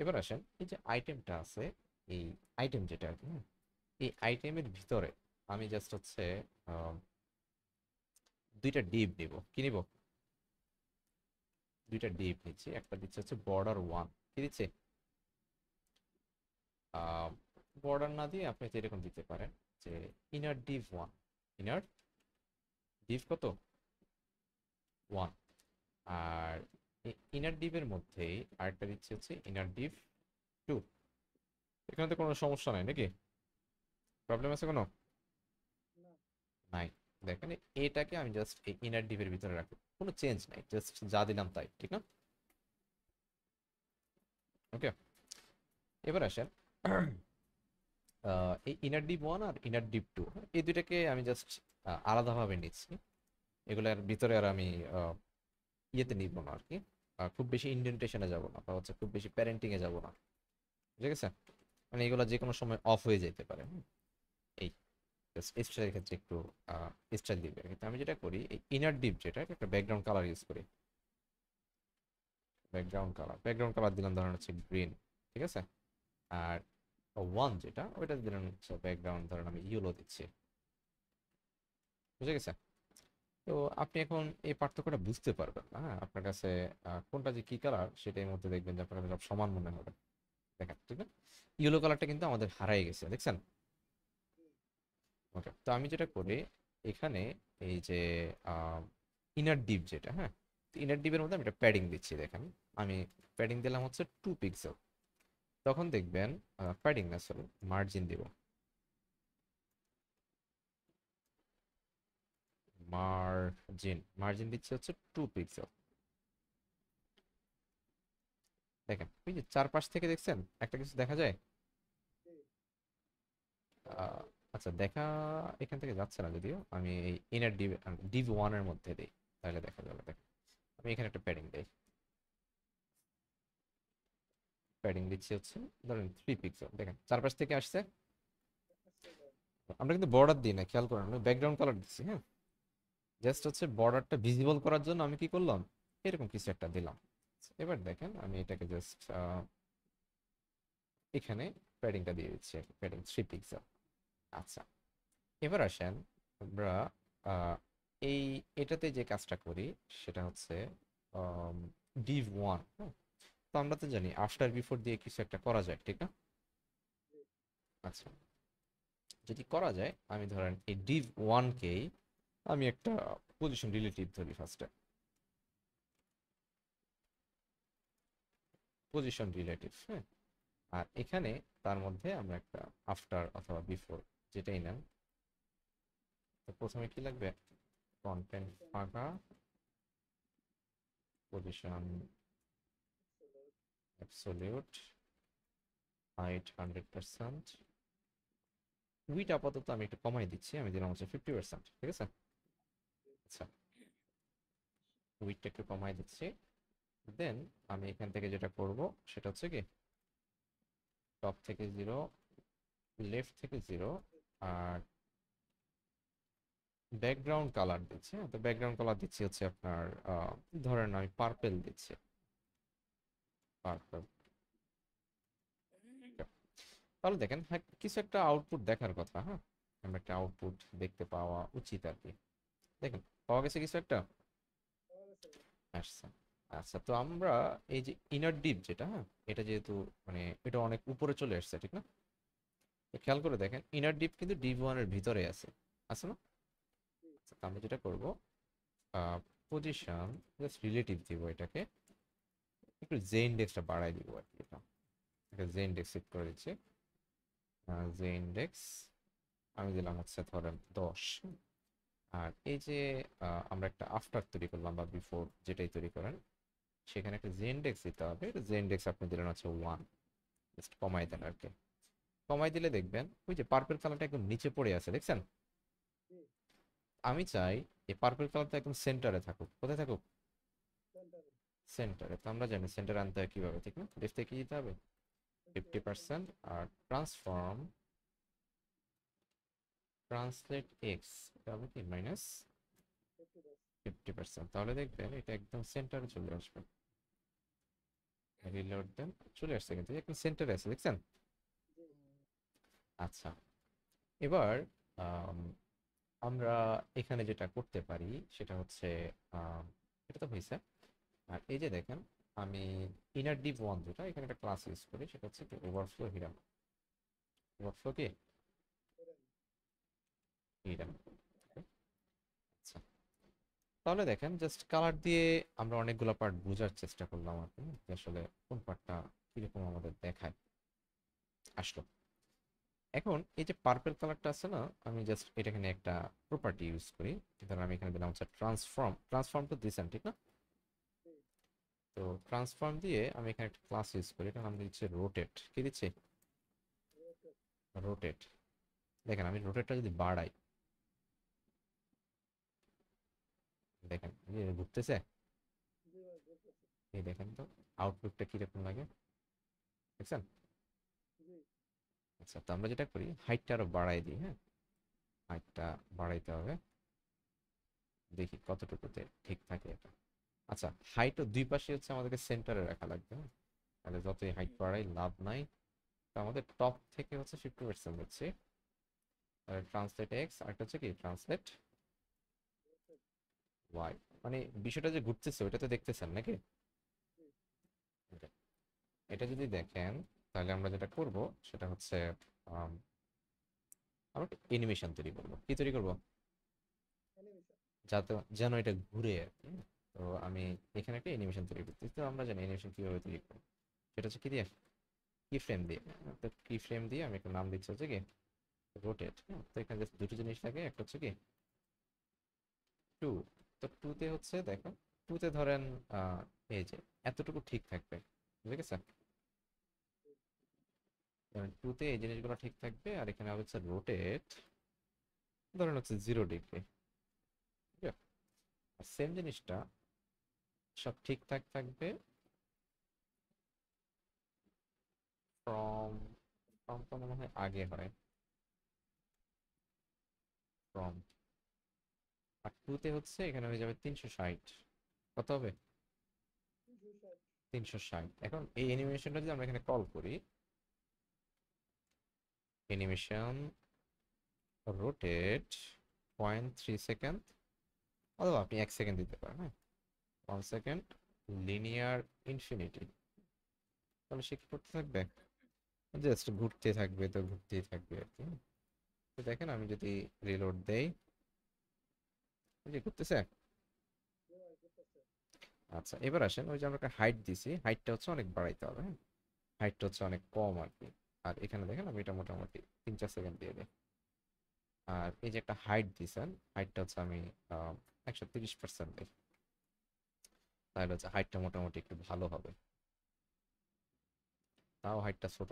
এবার আসেন এই যে আইটেমটা আছে এই আইটেম যেটা আর কি হ্যাঁ? এই আইটেমের ভিতরে আমি জাস্ট হচ্ছে দুইটা ডিপ নিব কি নিব দুইটা ডিপ নিচ্ছে একটা দিচ্ছে হচ্ছে বর্ডার ওয়ান ঠিক দিচ্ছে বর্ডার না দিয়ে আপনি তো এরকম দিতে পারেন যে inner div one inner div কত ওয়ান আর ইনার ডিপের মধ্যে আরেকটা দিচ্ছে হচ্ছে ইনার ডিপ টু এখানে তো কোনো সমস্যা নাই নাকি প্রবলেম আছে কোনো নাই দেখেন এটাকে আমি জাস্ট এই ইনার ডিপের ভিতরে রাখবো কোনো চেঞ্জ নাই জাস্ট যা দিলাম তাই ঠিক না ওকে এবার আসেন এই ইনার ডিপ ওয়ান আর ইনার ডিপ টু এই দুইটাকে আমি জাস্ট আলাদাভাবে নিচ্ছি এগুলোর ভিতরে আর আমি ইয়েতে নিব না আর কি খুব বেশি ইন্ডেন্টেশনে যাব না বা হচ্ছে খুব বেশি প্যারেন্টিংয়ে যাব না ঠিক আছে মানে এগুলো যে কোনো সময় অফ হয়ে যেতে পারে স্ট্রাইকের ক্ষেত্রে একটু দিবে কিন্তু আমি যেটা করি ইনার ডিপ যেটা একটা ব্যাকগ্রাউন্ড কালার ইউজ করি ব্যাকগ্রাউন্ড কালার ব্যাকগ্রাউন্ড কালার দিলাম ধরেন হচ্ছে গ্রিন ঠিক আছে আর ওয়ান যেটা ওইটা দিলাম হচ্ছে ব্যাকগ্রাউন্ড ধরেন আমি ইউলো দিচ্ছি বুঝে গেছে তো আপনি এখন এই পার্থক্যটা বুঝতে পারবেন হ্যাঁ আপনার কাছে কোনটা যে কি কালার সেটাই মধ্যে দেখবেন যে আপনার কাছে সব সমান মনে হবে দেখেন ঠিক না ইয়েলো কালারটা কিন্তু আমাদের হারাই গেছে দেখছেন ওকে তো আমি যেটা করি এখানে এই যে ইনার ডিপ যেটা হ্যাঁ ইনার ডিপের মধ্যে আমি একটা প্যাডিং দিচ্ছি দেখেন আমি প্যাডিং দিলাম হচ্ছে টু পিক্সেল তখন দেখবেন প্যাডিং না সরি মার্জিন দিব মার্জিন মার্জিন দিচ্ছে হচ্ছে টু পিক্সেল দেখেন ওই যে চারপাশ থেকে দেখছেন একটা কিছু দেখা যায় আচ্ছা দেখা এখান থেকে যাচ্ছে না যদিও আমি এই ইনার ডিভ ডিভ ওয়ানের মধ্যে দিই তাহলে দেখা যাবে দেখ আমি এখানে একটা প্যাডিং দিই প্যাডিং দিচ্ছি হচ্ছে ধরেন থ্রি পিক্সেল দেখেন চারপাশ থেকে আসছে আমরা কিন্তু বর্ডার দিই না খেয়াল করেন ব্যাকগ্রাউন্ড কালার দিচ্ছি হ্যাঁ জাস্ট হচ্ছে বর্ডারটা ভিজিবল করার জন্য আমি কি করলাম এরকম কিছু একটা দিলাম এবার দেখেন আমি এটাকে জাস্ট এখানে প্যাডিংটা দিয়ে দিচ্ছি প্যাডিং থ্রি পিক্সেল আচ্ছা এবার আসেন আমরা এই এটাতে যে কাজটা করি সেটা হচ্ছে ডিভ ওয়ান তো আমরা তো জানি আফটার বিফোর দিয়ে কিছু একটা করা যায় ঠিক না আচ্ছা যদি করা যায় আমি ধরেন এই ডিভ ওয়ানকেই আমি একটা পজিশন রিলেটিভ ধরি ফার্স্টে পজিশন রিলেটিভ হ্যাঁ আর এখানে তার মধ্যে আমরা একটা আফটার অথবা বিফোর যেটাই নেন তো প্রথমে কি লাগবে কন্টেন্ট ফাঁকা position absolute height hundred percent width আপাতত আমি একটু কমাই দিচ্ছি আমি দিলাম হচ্ছে ফিফটি পার্সেন্ট ঠিক আছে আচ্ছা উইটটা একটু কমাই দিচ্ছি দেন আমি এখান থেকে যেটা করব সেটা হচ্ছে কি টপ থেকে জিরো লেফট থেকে জিরো আর ব্যাকগ্রাউন্ড কালার দিচ্ছে হ্যাঁ তো ব্যাকগ্রাউন্ড কালার দিচ্ছি হচ্ছে আপনার ধরেন আমি পার্পেল দিচ্ছি পার্পেল তাহলে দেখেন হ্যাঁ কিছু একটা আউটপুট দেখার কথা হ্যাঁ আমরা একটা আউটপুট দেখতে পাওয়া উচিত আর কি দেখেন পাওয়া গেছে কিছু একটা আচ্ছা আচ্ছা তো আমরা এই যে ইনার ডিপ যেটা হ্যাঁ এটা যেহেতু মানে এটা অনেক উপরে চলে আসছে ঠিক না খেয়াল করে দেখেন ইনার ডিপ কিন্তু ডিপ ওয়ানের ভিতরে আছে আছে না আচ্ছা, আমি যেটা করব পজিশন জাস্ট রিলেটিভ দিব এটাকে একটু জে ইন্ডেক্সটা বাড়াই দিব আর কি এটা এটা জে ইন্ডেক্স সেট করে দিচ্ছি জে ইন্ডেক্স আমি দিলাম হচ্ছে ধরেন দশ আর এই যে আমরা একটা আফটার তৈরি করলাম বা বিফোর যেটাই তৈরি করেন সেখানে একটা জে ইন্ডেক্স দিতে হবে এটা জে ইন্ডেক্স আপনি দিলেন হচ্ছে ওয়ান জাস্ট কমাই দেন আর কি কমাই দিলে দেখবেন ওই যে পার্পেল কালারটা একদম নিচে পড়ে আছে দেখছেন আমি চাই এই পার্পেল কালারটা একদম সেন্টারে থাকুক কোথায় থাকুক সেন্টারে তো আমরা জানি সেন্টারে আনতে হয় কীভাবে ঠিক না লেফটে কি দিতে হবে ফিফটি পার্সেন্ট আর ট্রান্সফর্ম ট্রান্সলেট এক্স এটা হবে কি মাইনাস ফিফটি পার্সেন্ট তাহলে দেখবেন এটা একদম সেন্টারে চলে আসবে রিলোড দেন চলে আসছে কিন্তু একদম সেন্টারে আছে দেখছেন আচ্ছা এবার আমরা এখানে যেটা করতে পারি সেটা হচ্ছে আম, এটা তো হয়েছে আর এই যে দেখেন আমি ইনার ডিপ ওয়ান যেটা এখানে একটা ক্লাস ইউজ করি সেটা হচ্ছে ওভারফ্লো হিরাম ওভারফ্লো কি হিরাম আচ্ছা তাহলে দেখেন জাস্ট কালার দিয়ে আমরা অনেকগুলো পার্ট বোঝার চেষ্টা করলাম আর কি আসলে কোন পার্টটা কিরকম আমাদের দেখায় আসলো এখন এই যে পার্পেল কালারটা আছে না আমি জাস্ট এটাখানে একটা প্রপার্টি ইউজ করি ধরুন আমি এখানে দিলাম হচ্ছে ট্রান্সফর্ম ট্রান্সফর্ম তো দিস ঠিক না তো ট্রান্সফর্ম দিয়ে আমি এখানে একটা ক্লাস ইউজ করি এটা নাম দিচ্ছে রোটেট কি দিচ্ছে রোটেট দেখেন আমি রোটেটটা যদি বাড়াই দেখেন ঘুরতেছে এই দেখেন তো আউটপুটটা কিরকম লাগে দেখছেন আচ্ছা তো আমরা যেটা করি হাইটটা আরও বাড়াই দিই হ্যাঁ হাইটটা বাড়াইতে হবে দেখি কতটুকুতে ঠিক থাকে এটা আচ্ছা হাইটও দুই পাশে হচ্ছে আমাদেরকে সেন্টারে রাখা লাগবে হ্যাঁ তাহলে যতই হাইট বাড়াই লাভ নাই তো আমাদের টপ থেকে হচ্ছে ফিফটি পার্সেন্ট হচ্ছে ট্রান্সলেট এক্স আর হচ্ছে কি ট্রান্সলেট ওয়াই মানে বিষয়টা যে ঘুরতেছে ওইটা তো দেখতেছেন নাকি এটা যদি দেখেন তাহলে আমরা যেটা করব সেটা হচ্ছে আমরা একটা অ্যানিমেশন তৈরি করব কি তৈরি করব যাতে যেন এটা ঘুরে তো আমি এখানে একটা অ্যানিমেশন তৈরি করছি তো আমরা জানি অ্যানিমেশন কীভাবে তৈরি করব সেটা হচ্ছে কি দিয়ে কি ফ্রেম দিয়ে তো কি ফ্রেম দিয়ে আমি একটা নাম দিচ্ছি হচ্ছে কি রোটেট তো এখানে জাস্ট দুটো জিনিস থাকে একটা হচ্ছে কি টু তো টুতে হচ্ছে দেখো টুতে ধরেন এই যে এতটুকু ঠিক থাকবে ঠিক আছে টুতে এই জিনিসগুলো ঠিক থাকবে আর এখানে হবে হচ্ছে রোটেট ধরেন হচ্ছে জিরো ডিগ্রি আর সেম জিনিসটা সব ঠিকঠাক থাকবে ফ্রম ফ্রম তো মনে হয় আগে হয় ফ্রম আর টুতে হচ্ছে এখানে হয়ে যাবে তিনশো ষাট কত হবে তিনশো ষাট এখন এই অ্যানিমেশনটা যদি আমরা এখানে কল করি animation rotate point three second অথবা আপনি এক সেকেন্ড দিতে পারেন হ্যাঁ ওয়ান সেকেন্ড লিনিয়ার ইনফিনিটি তাহলে সে কি করতে থাকবে জাস্ট ঘুরতে থাকবে তো ঘুরতেই থাকবে আর কি হ্যাঁ? তো দেখেন আমি যদি রিলোড দেই যে ঘুরতেছে আচ্ছা এবার আসেন ওই যে আমরা হাইট দিছি হাইটটা হচ্ছে অনেক বাড়াইতে হবে হ্যাঁ হাইটটা হচ্ছে অনেক কম আর কি আর এখানে দেখেন আমি এটা মোটামুটি তিন চার সেকেন্ড দিয়ে দিই আর এই যে একটা হাইট দিয়েছেন হাইটটা হচ্ছে আমি একশো তিরিশ পার্সেন্ট দিই তাহলে হচ্ছে হাইটটা মোটামুটি একটু ভালো হবে তাও হাইটটা ছোট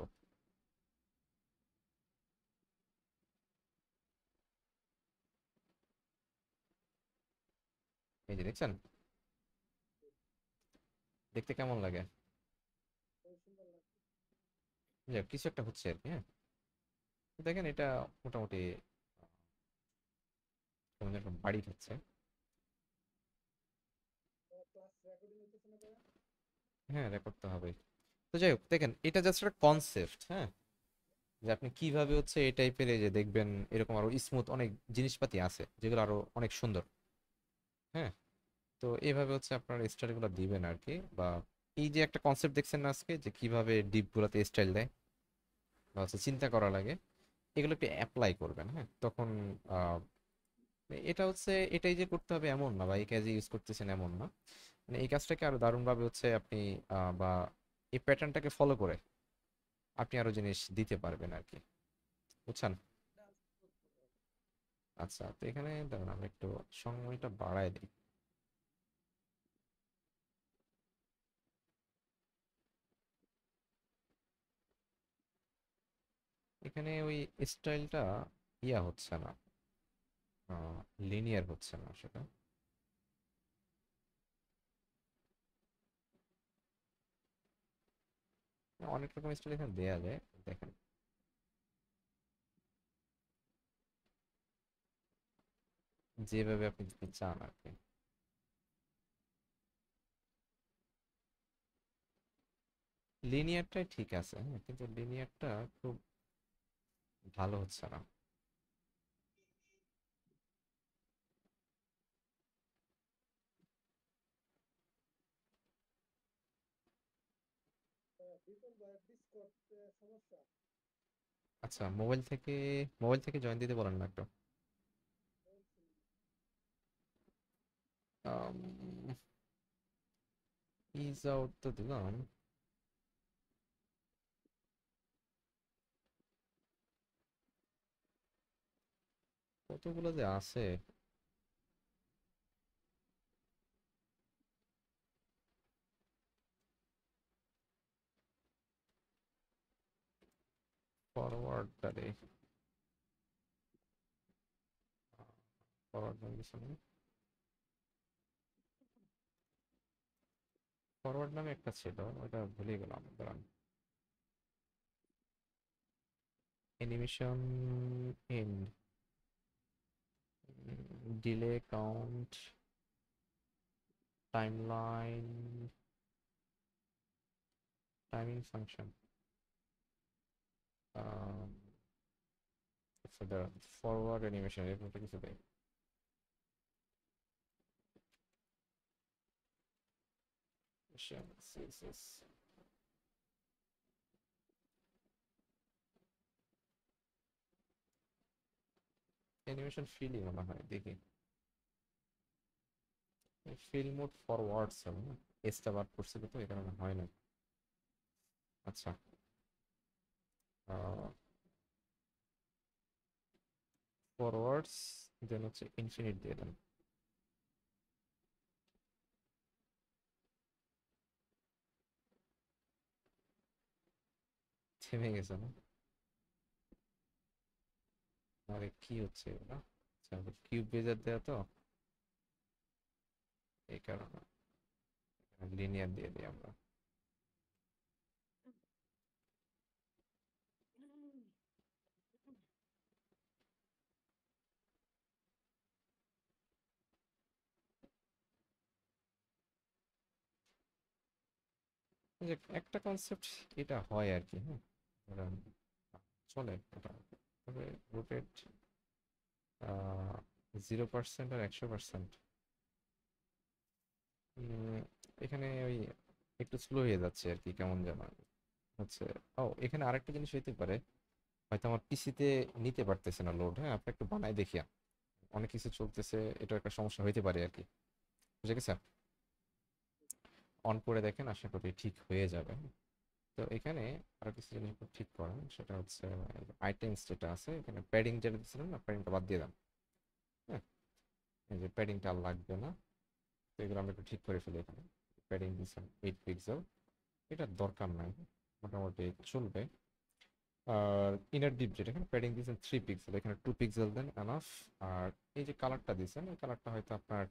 এই যে দেখছেন দেখতে কেমন লাগে যাক কিছু একটা হচ্ছে আর কি হ্যাঁ দেখেন এটা মোটামুটি বাড়ি খাচ্ছে হ্যাঁ রেকর্ড তো হবে তো যাই হোক দেখেন এটা জাস্ট একটা কনসেপ্ট হ্যাঁ যে আপনি কিভাবে হচ্ছে এই টাইপের যে দেখবেন এরকম আরো স্মুথ অনেক জিনিসপাতি আছে যেগুলো আরো অনেক সুন্দর হ্যাঁ তো এইভাবে হচ্ছে আপনার স্টাডিগুলো দিবেন আর কি বা এই যে একটা কনসেপ্ট দেখছেন না আজকে যে কিভাবে ডিপগুলোতে স্টাইল দেয় বা হচ্ছে চিন্তা করা লাগে এগুলো একটু অ্যাপ্লাই করবেন হ্যাঁ তখন এটা হচ্ছে এটাই যে করতে হবে এমন না বা এই কাজে ইউজ করতেছেন এমন না মানে এই কাজটাকে আরো দারুণভাবে হচ্ছে আপনি বা এই প্যাটার্নটাকে ফলো করে আপনি আরো জিনিস দিতে পারবেন আর কি বুঝছেন আচ্ছা তো এখানে দেখুন আমি একটু সময়টা বাড়ায় দিই এখানে ওই স্টাইলটা ইয়া হচ্ছে না লিনিয়ার হচ্ছে না সেটা অনেক রকম স্টাইল এখানে দেয়া যায় দেখেন যেভাবে আপনি যদি চান আর কি লিনিয়ারটাই ঠিক আছে হ্যাঁ কিন্তু লিনিয়ারটা খুব ভালো হচ্ছে না আচ্ছা মোবাইল থেকে মোবাইল থেকে জয়েন দিতে বলেন না একটু ইজ um, আউট তো দিলাম কতগুলো যে আছে ফরওয়ার্ড ফরওয়ার্ড নামে ফরওয়ার্ড নামে একটা ছিল ওটা ভুলে গেলাম দাঁড়ান animation end delay count timeline timing function um, for the forward animation everything is there yes, animation ফিলই মনে হয় দেখি ফিল মোড ফরওয়ার্ড সেল না এসটা বার করছে কিন্তু এ কারণে হয় না আচ্ছা ফরওয়ার্ডস দেন হচ্ছে ইনফিনিট দিয়ে দেন থেমে গেছে না আরে কি হচ্ছে এগুলো কিউব বেজার দেয়া তো এই কারণে লিনিয়ার দিয়ে দিই আমরা একটা কনসেপ্ট এটা হয় আর কি হ্যাঁ চলে একটা তবে রুটেড জিরো পার্সেন্ট আর একশো পার্সেন্ট এখানে ওই একটু স্লো হয়ে যাচ্ছে আর কি কেমন যেন হচ্ছে ও এখানে আরেকটা জিনিস হইতে পারে হয়তো আমার পিসিতে নিতে পারতেছে না লোড হ্যাঁ আপনি একটু বানাই দেখি অনেক কিছু চলতেছে এটা একটা সমস্যা হইতে পারে আর কি বুঝে গেছে অন করে দেখেন আশা করি ঠিক হয়ে যাবে তো এখানে আরো কিছু জিনিস ঠিক করেন সেটা হচ্ছে আইটেমস যেটা আছে এখানে প্যাডিং যেটা দিয়েছিলাম না প্যাডিংটা বাদ দিয়ে দাম হ্যাঁ এই যে প্যাডিংটা আর লাগবে না তো এগুলো আমরা একটু ঠিক করে ফেলি এখানে প্যাডিং দিয়েছিলাম এইট পিক্সেল এটা দরকার নাই মোটামুটি চলবে আর ইনার ডিপ যেটা এখানে প্যাডিং দিয়েছেন থ্রি পিক্সেল এখানে টু পিক্সেল দেন এনাফ আর এই যে কালারটা দিয়েছেন এই কালারটা হয়তো আপনার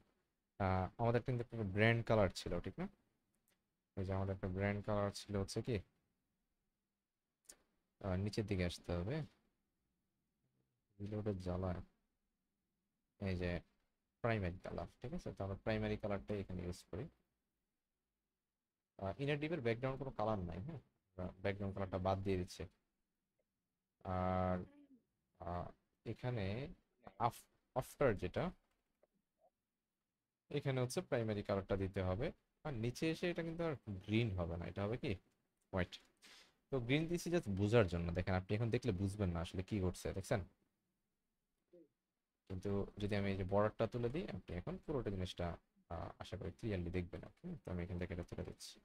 আমাদের কিন্তু ব্র্যান্ড কালার ছিল ঠিক না এই যে আমাদের একটা ব্র্যান্ড কালার ছিল হচ্ছে কি নিচের দিকে আসতে হবে জ্বালা এই যে প্রাইমারি কালার ঠিক আছে তাহলে প্রাইমারি কালারটাই এখানে ইউজ করি ইনার ডিপের ব্যাকগ্রাউন্ড কোনো কালার নাই হ্যাঁ ব্যাকগ্রাউন্ড কালারটা বাদ দিয়ে দিচ্ছে আর এখানে আফটার যেটা এখানে হচ্ছে প্রাইমারি কালারটা দিতে হবে আর নিচে এসে এটা কিন্তু আর গ্রিন হবে না এটা হবে কি হোয়াইট তো গ্রিন দিছি জাস্ট বোঝার জন্য দেখেন আপনি এখন দেখলে বুঝবেন না আসলে কি ঘটছে দেখছেন কিন্তু যদি আমি এই যে বর্ডারটা তুলে দিই আপনি এখন পুরোটা জিনিসটা আশা করি ক্লিয়ারলি দেখবেন ওকে তো আমি এখান থেকে এটা তুলে দিচ্ছি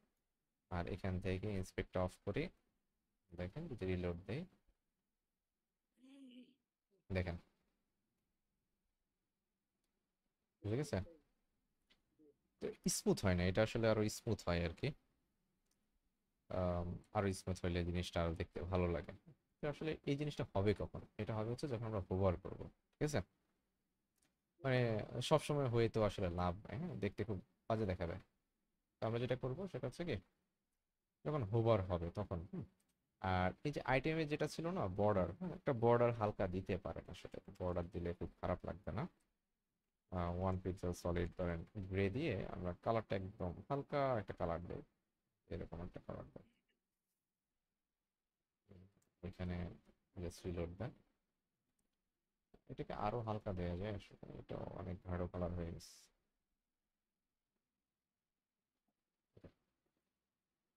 আর এখান থেকে ইন্সপেক্টটা অফ করি দেখেন যদি রিলোড দেই দেখেন বুঝে গেছে তো স্মুথ হয় না এটা আসলে আরো স্মুথ হয় আর কি আরো স্মুথ হলে জিনিসটা আরো দেখতে ভালো লাগে আসলে এই জিনিসটা হবে কখন এটা হবে হচ্ছে যখন আমরা হোভার করব ঠিক আছে মানে সবসময় হয়ে তো আসলে লাভ হ্যাঁ দেখতে খুব বাজে দেখাবে তো আমরা যেটা করব সেটা হচ্ছে কি যখন হোভার হবে তখন আর এই যে আইটেমে যেটা ছিল না বর্ডার হ্যাঁ? একটা বর্ডার হালকা দিতে পারে না সেটা বর্ডার দিলে খুব খারাপ লাগবে না ওয়ান পিক্সেল সলিড ধরেন গ্রে দিয়ে আমরা কালারটা একদম হালকা একটা কালার দেবো এরকম একটা পাওয়ার দেন এখানে জাস্ট রিলোড দেন এটাকে আরো হালকা দেওয়া যায় আসলে এটা অনেক গাঢ় কালার হয়ে গেছে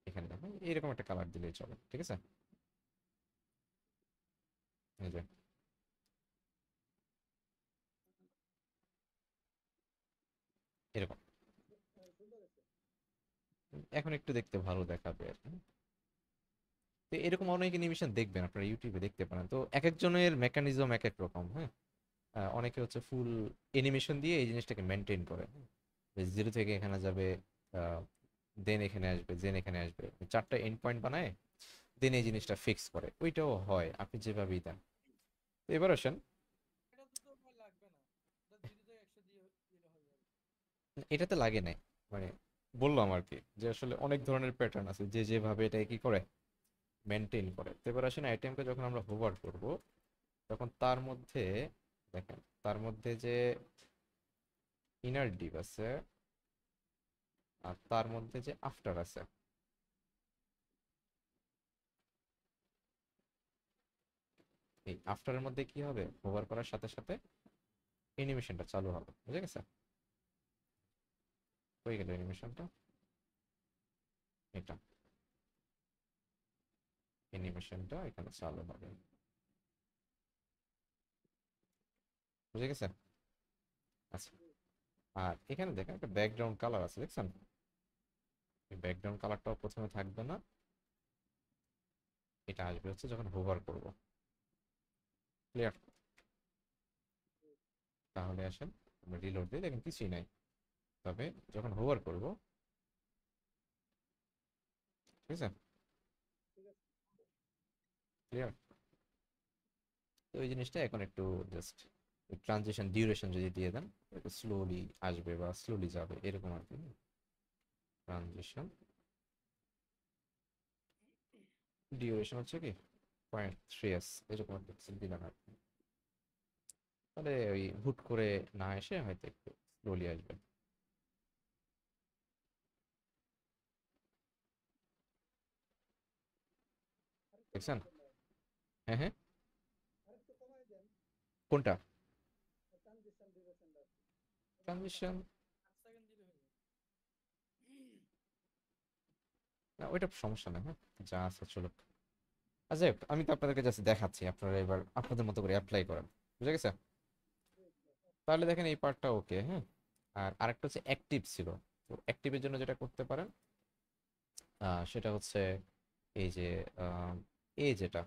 এখানে দেখো এরকম একটা কালার দিলেই চলে ঠিক আছে এই যে এরকম এখন একটু দেখতে ভালো দেখাবে আর কি তো এরকম অনেক অ্যানিমেশন দেখবেন আপনারা ইউটিউবে দেখতে পারেন তো এক একজনের মেকানিজম এক এক রকম হ্যাঁ অনেকে হচ্ছে ফুল অ্যানিমেশন দিয়ে এই জিনিসটাকে মেনটেন করে জিরো হ্যাঁ? থেকে এখানে যাবে দেন এখানে আসবে দেন এখানে আসবে চারটা এন্ড পয়েন্ট বানায় দেন এই জিনিসটা ফিক্স করে ওইটাও হয় আপনি যেভাবেই দেন তো এবার আসেন ইয়ে এটাতে লাগে নাই মানে বললাম আর কি যে আসলে অনেক ধরনের প্যাটার্ন আছে যে যেভাবে এটা কি করে মেনটেন করে তো এবার আসলে আইটেমকে যখন আমরা হোভার করব তখন তার মধ্যে দেখেন তার মধ্যে যে ইনার ডিপ আছে আর তার মধ্যে যে আফটার আছে আফটারের মধ্যে কি হবে হোভার করার সাথে সাথে এনিমেশনটা চালু হবে বুঝে গেছে হয়ে গেল অ্যানিমেশনটা এটা অ্যানিমেশনটা এখানে চালু হবে বুঝে গেছে আচ্ছা আর এখানে দেখেন একটা ব্যাকগ্রাউন্ড কালার আছে দেখছেন এই ব্যাকগ্রাউন্ড কালারটাও প্রথমে থাকবে না এটা আসবে হচ্ছে যখন হোভার করব ক্লিয়ার তাহলে আসেন আমরা রিলোড দিই দেখেন কিছুই নাই তবে যখন হোভার করব ঠিক আছে ক্লিয়ার তো এই জিনিসটা এখন একটু জাস্ট ট্রানজেকশন ডিউরেশন যদি দিয়ে দেন স্লোলি আসবে বা স্লোলি যাবে এরকম আর কি ট্রানজেকশন ডিউরেশন হচ্ছে কি পয়েন্ট থ্রি এস এরকম দিলাম আর কি তাহলে ওই হুট করে না এসে হয়তো একটু স্লোলি আসবে দেখছেন হ্যাঁ হ্যাঁ কোনটা ট্রানজিশন না ওইটা সমস্যা না হ্যাঁ যা আছে চলুক আচ্ছা আমি তো আপনাদেরকে জাস্ট দেখাচ্ছি আপনারা এবার আপনাদের মতো করে অ্যাপ্লাই করেন বুঝে গেছে তাহলে দেখেন এই পার্টটা ওকে হ্যাঁ আর আরেকটা হচ্ছে অ্যাক্টিভ ছিল তো অ্যাক্টিভের জন্য যেটা করতে পারেন সেটা হচ্ছে এই যে এ যেটা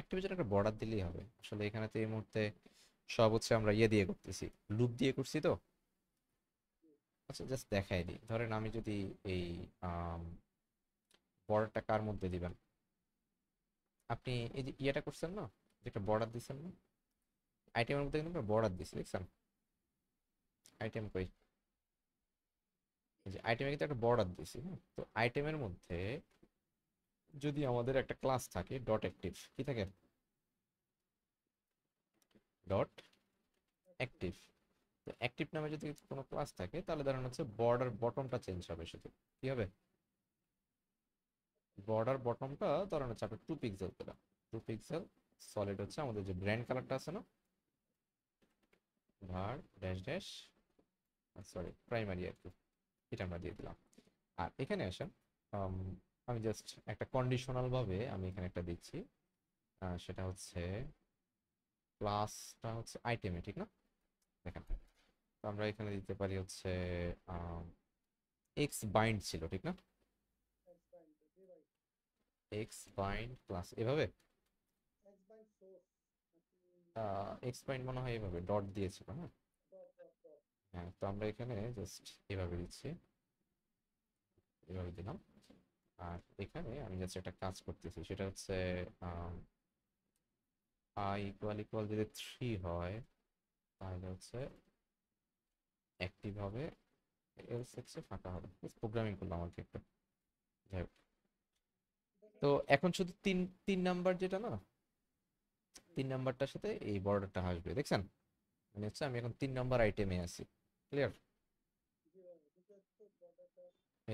একটা পিছনে একটা বর্ডার দিলেই হবে আসলে এখানে তো এই মুহূর্তে সব হচ্ছে আমরা ইয়ে দিয়ে করতেছি লুপ দিয়ে করছি তো আচ্ছা জাস্ট দেখাই দিই ধরেন আমি যদি এই বর্ডারটা কার মধ্যে দিবেন আপনি এই যে ইয়েটা করছেন না যেটা বর্ডার দিচ্ছেন না আইটেমের মধ্যে কিন্তু বর্ডার দিচ্ছি দেখছেন আইটেম কই যে আইটেমে কিন্তু একটা বর্ডার দিছি হ্যাঁ তো আইটেমের মধ্যে যদি আমাদের একটা ক্লাস থাকে ডট অ্যাক্টিভ কি থাকে ডট অ্যাক্টিভ তো অ্যাক্টিভ নামে যদি কোনো ক্লাস থাকে তাহলে ধরেন হচ্ছে বর্ডার বটমটা চেঞ্জ হবে শুধু কি হবে বর্ডার বটমটা ধরেন হচ্ছে আপনার টু পিক্সেল দিলাম টু পিক্সেল সলিড হচ্ছে আমাদের যে ব্র্যান্ড কালারটা আছে না var dash dash sorry primary আর কি এটা আমরা দিয়ে দিলাম আর এখানে আসেন আমি জাস্ট একটা কন্ডিশনাল ভাবে আমি এখানে একটা দিচ্ছি সেটা হচ্ছে ক্লাসটা হচ্ছে আইটেমে ঠিক না দেখেন তো আমরা এখানে দিতে পারি হচ্ছে এক্স বাইন্ড ছিল ঠিক না এক্স বাইন্ড ক্লাস এভাবে এক্স বাইন্ড মনে হয় এভাবে ডট দিয়েছিল হ্যাঁ হ্যাঁ তো আমরা এখানে জাস্ট এভাবে দিচ্ছি এভাবে দিলাম আর এখানে আমি যাচ্ছে একটা কাজ করতেছি সেটা হচ্ছে আই ইকুয়াল ইকুয়াল যদি থ্রি হয় তাহলে হচ্ছে অ্যাক্টিভ হবে এল সেক্সে ফাঁকা হবে প্রোগ্রামিং করলাম আর কি একটা যাই তো এখন শুধু তিন তিন নাম্বার যেটা না তিন নাম্বারটার সাথে এই বর্ডারটা আসবে দেখছেন মানে হচ্ছে আমি এখন তিন নাম্বার আইটেমে আছি ক্লিয়ার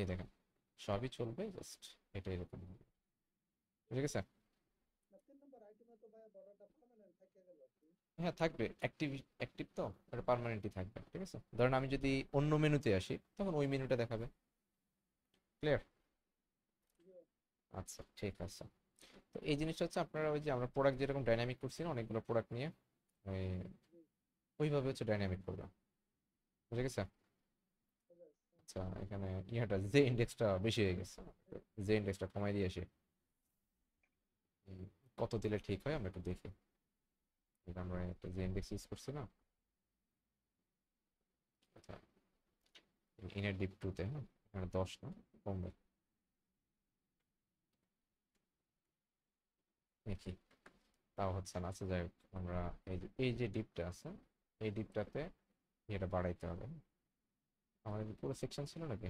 এই দেখেন সবই চলবে জাস্ট এটা এরকম হবে ঠিক আছে হ্যাঁ থাকবে অ্যাক্টিভ অ্যাক্টিভ তো এটা পার্মানেন্টই থাকবে ঠিক আছে ধরেন আমি যদি অন্য মেনুতে আসি তখন ওই মেনুটা দেখাবে ক্লিয়ার আচ্ছা ঠিক আছে তো এই জিনিসটা হচ্ছে আপনারা ওই যে আমরা প্রোডাক্ট যেরকম ডাইনামিক করছি না অনেকগুলো প্রোডাক্ট নিয়ে ওইভাবে হচ্ছে ডাইনামিক করবে বুঝে গেছে আচ্ছা এখানে ইয়াটা জে ইন্ডেক্সটা বেশি হয়ে গেছে জে ইন্ডেক্সটা কমাই দিয়ে আসি কত দিলে ঠিক হয় আমরা একটু দেখি আমরা একটা জে ইন্ডেক্স ইউজ করছি না আচ্ছা ইনার ডিপ টুতে হ্যাঁ দশ না কমবে দেখি তাও হচ্ছে না আচ্ছা যাই হোক আমরা এই যে এই যে ডিপটা আছে এই ডিপটাতে এটা বাড়াইতে হবে আমাদের পুরো সেকশন ছিল নাকি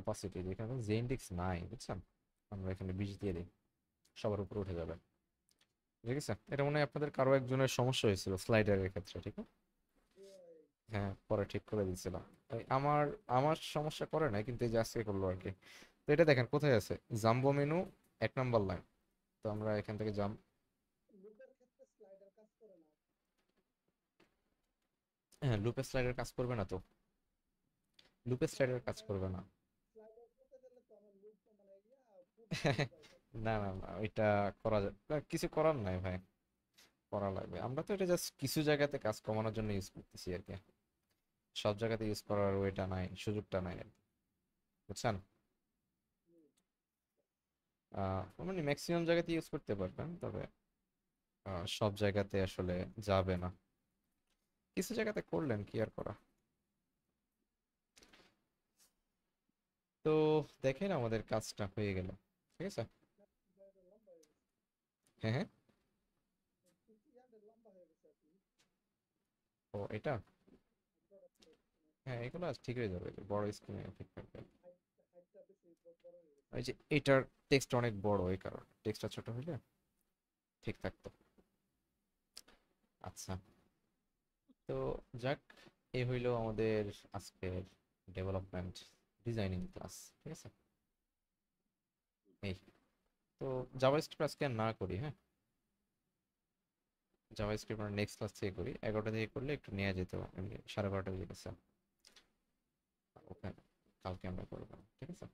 অপাসিটি এখানে যে ইন্ডেক্স নাই বুঝছেন আমরা এখানে বিষ দিয়ে দিই সবার উপরে উঠে যাবে ঠিক আছে এটা মনে হয় আপনাদের কারো একজনের সমস্যা হয়েছিল স্লাইডারের ক্ষেত্রে ঠিক আছে হ্যাঁ পরে ঠিক করে দিয়েছিলাম তাই আমার আমার সমস্যা করে না কিন্তু এই যে আজকে করলো আর কি তো এটা দেখেন কোথায় আছে জাম্বো মেনু এক নাম্বার লাইন তো আমরা এখান থেকে জাম হ্যাঁ লুপে স্লাইডের কাজ করবে না তো লুপে স্টাইলের কাজ করবে না না না ওইটা করা যায় কিছু করার নাই ভাই করা লাগবে আমরা তো এটা জাস্ট কিছু জায়গাতে কাজ কমানোর জন্য ইউজ করতেছি আর কি সব জায়গাতে ইউজ করার ওইটা নাই সুযোগটা নাই আর বুঝছেন মানে ম্যাক্সিমাম জায়গাতে ইউজ করতে পারবেন তবে সব জায়গাতে আসলে যাবে না কিছু জায়গাতে করলেন কি আর করা তো দেখেন আমাদের কাজটা হয়ে গেল ঠিক আছে হ্যাঁ হ্যাঁ ও এটা হ্যাঁ এগুলো আজ ঠিক হয়ে যাবে বড় স্ক্রিনে ঠিক থাকবে ওই যে এটার টেক্সট অনেক বড় এই কারণ টেক্সটটা ছোট হইলে ঠিক থাকতো আচ্ছা তো যাক এ হইলো আমাদের আজকের ডেভেলপমেন্ট ডিজাইনিং ক্লাস ঠিক আছে এই তো জাভাস্ক্রিপ্ট আজকে না করি হ্যাঁ জাভাস্ক্রিপ্ট আমরা নেক্সট ক্লাস থেকে করি এগারোটা থেকে করলে একটু নেওয়া যেত সাড়ে বারোটা দিকে স্যার ওখানে কালকে আমরা করবো ঠিক আছে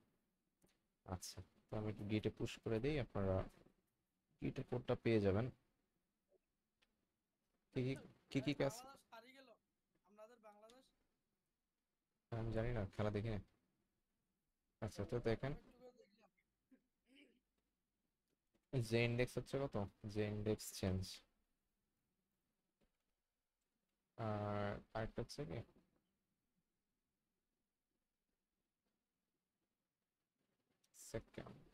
আচ্ছা তো আমি একটু গিটে পুশ করে দিই আপনারা গিটে কোডটা পেয়ে যাবেন কি কি কি কাজ আমি জানি না খেলা দেখি না আচ্ছা তো দেখেন যে ইন্ডেক্স হচ্ছে কত যে ইন্ডেক্স চেঞ্জ আর আরেকটা হচ্ছে কি সেকেন্ড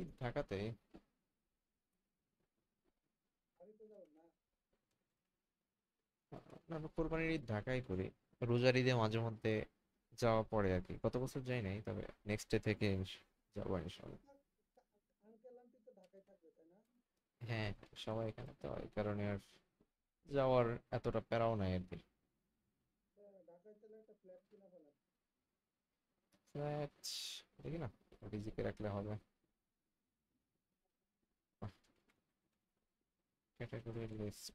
ঈদ ঢাকাতে আমরা কোরবানির ঈদ ঢাকায় করি রোজার ঈদে মাঝে মধ্যে যাওয়া পড়ে আর কি গত বছর যাই নাই তবে নেক্সট ডে থেকে যাবো ইনশাল্লাহ হ্যাঁ সবাই এখানে তো এই কারণে আর যাওয়ার এতটা প্যারাও নাই আর কি দেখি না ডিজিকে রাখলে হবে ক্যাটাগরি লিস্ট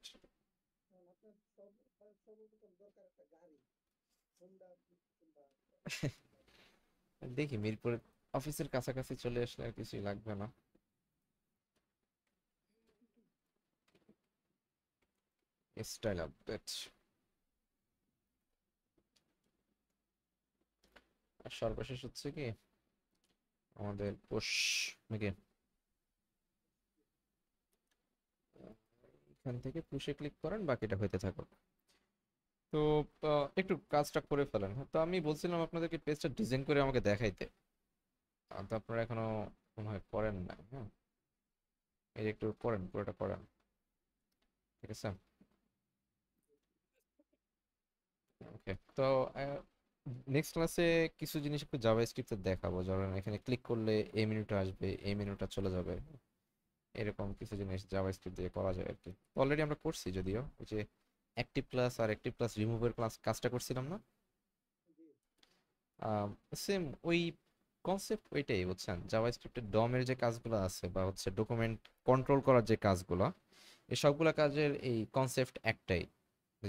দেখি মিরপুর অফিসের কাছাকাছি চলে আসলে আর কিছুই লাগবে না স্টাইল আপডেট আর সর্বশেষ হচ্ছে কি আমাদের পোষ নাকি এখান থেকে পুষে ক্লিক করেন বাকিটা হইতে থাকুক তো একটু কাজটা করে ফেলেন তো আমি বলছিলাম আপনাদেরকে পেজটা ডিজাইন করে আমাকে দেখাইতে তো আপনারা এখনো মনে হয় করেন না হ্যাঁ এই একটু করেন পুরোটা করেন ঠিক আছে ওকে তো নেক্সট ক্লাসে কিছু জিনিস একটু জাভা স্ক্রিপ্টে দেখাবো ধরেন এখানে ক্লিক করলে এ মেনুটা আসবে এ মেনুটা চলে যাবে এরকম কিছু জিনিস জাভা স্ক্রিপ্ট দিয়ে করা যায় আর কি অলরেডি আমরা করছি যদিও যে অ্যাক্টিভ ক্লাস আর অ্যাক্টিভ ক্লাস রিমুভের ক্লাস কাজটা করছিলাম না সেম ওই কনসেপ্ট ওইটাই বুঝছেন জাভা স্ক্রিপ্টের ডমের যে কাজগুলো আছে বা হচ্ছে ডকুমেন্ট কন্ট্রোল করার যে কাজগুলো এই সবগুলো কাজের এই কনসেপ্ট একটাই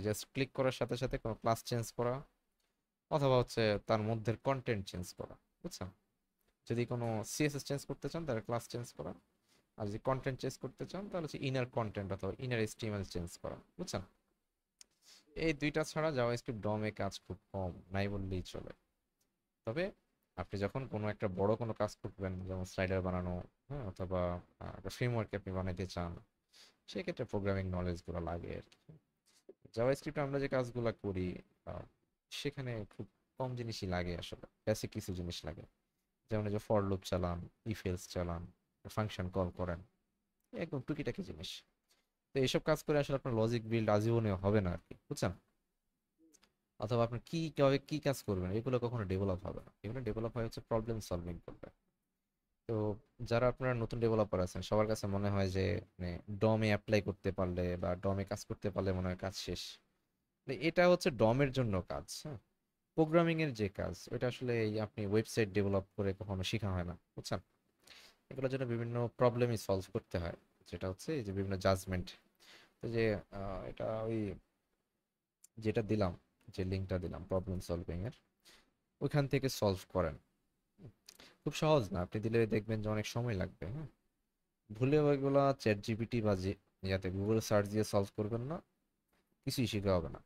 জাস্ট ক্লিক করার সাথে সাথে কোনো ক্লাস চেঞ্জ করা অথবা হচ্ছে তার মধ্যে কন্টেন্ট চেঞ্জ করা বুঝছেন যদি কোনো সিএসএস চেঞ্জ করতে চান তাহলে ক্লাস চেঞ্জ করা আর যদি কন্টেন্ট চেঞ্জ করতে চান তাহলে হচ্ছে ইনার কন্টেন্ট অথবা ইনার স্টিমেল চেঞ্জ করা বুঝছেন এই দুইটা ছাড়া জাভাস্ক্রিপ্ট ডমে কাজ খুব কম নাই বললেই চলে তবে আপনি যখন কোনো একটা বড় কোনো কাজ করবেন যেমন স্লাইডার বানানো হ্যাঁ অথবা একটা ফ্রেমওয়ার্ক আপনি বানাইতে চান সেক্ষেত্রে প্রোগ্রামিং নলেজগুলো লাগে আর কি জাভাস্ক্রিপ্টে আমরা যে কাজগুলো করি সেখানে খুব কম জিনিসই লাগে আসলে বেসিক কিছু জিনিস লাগে যেমন যে ফর লুপ চালান ইফেলস চালান ফাংশন কল করেন একদম টুকিটাকি জিনিস তো এইসব কাজ করে আসলে আপনার লজিক বিল্ড আজীবনে হবে না আর কি বুঝছেন অথবা আপনি কি কবে কি কাজ করবেন এগুলো কখনো ডেভেলপ হবে না এগুলো ডেভেলপ হয় হচ্ছে প্রবলেম সলভিং করবে তো যারা আপনারা নতুন ডেভেলপার আছেন সবার কাছে মনে হয় যে মানে ডমে অ্যাপ্লাই করতে পারলে বা ডমে কাজ করতে পারলে মনে হয় কাজ শেষ মানে এটা হচ্ছে ডমের জন্য কাজ হ্যাঁ প্রোগ্রামিং এর যে কাজ ওইটা আসলে আপনি ওয়েবসাইট ডেভেলপ করে কখনো শেখা হয় না বুঝছেন এগুলোর জন্য বিভিন্ন প্রবলেমই সলভ করতে হয় যেটা হচ্ছে এই যে বিভিন্ন জাজমেন্ট যে এটা ওই যেটা দিলাম যে লিঙ্কটা দিলাম প্রবলেম সলভিংয়ের ওইখান থেকে সলভ করেন খুব সহজ না আপনি দিলে দেখবেন যে অনেক সময় লাগবে হ্যাঁ ভুলে ওইগুলো চ্যাট জিপিটি বা যে যাতে গুগল সার্চ দিয়ে সলভ করবেন না কিছুই শিখে হবে না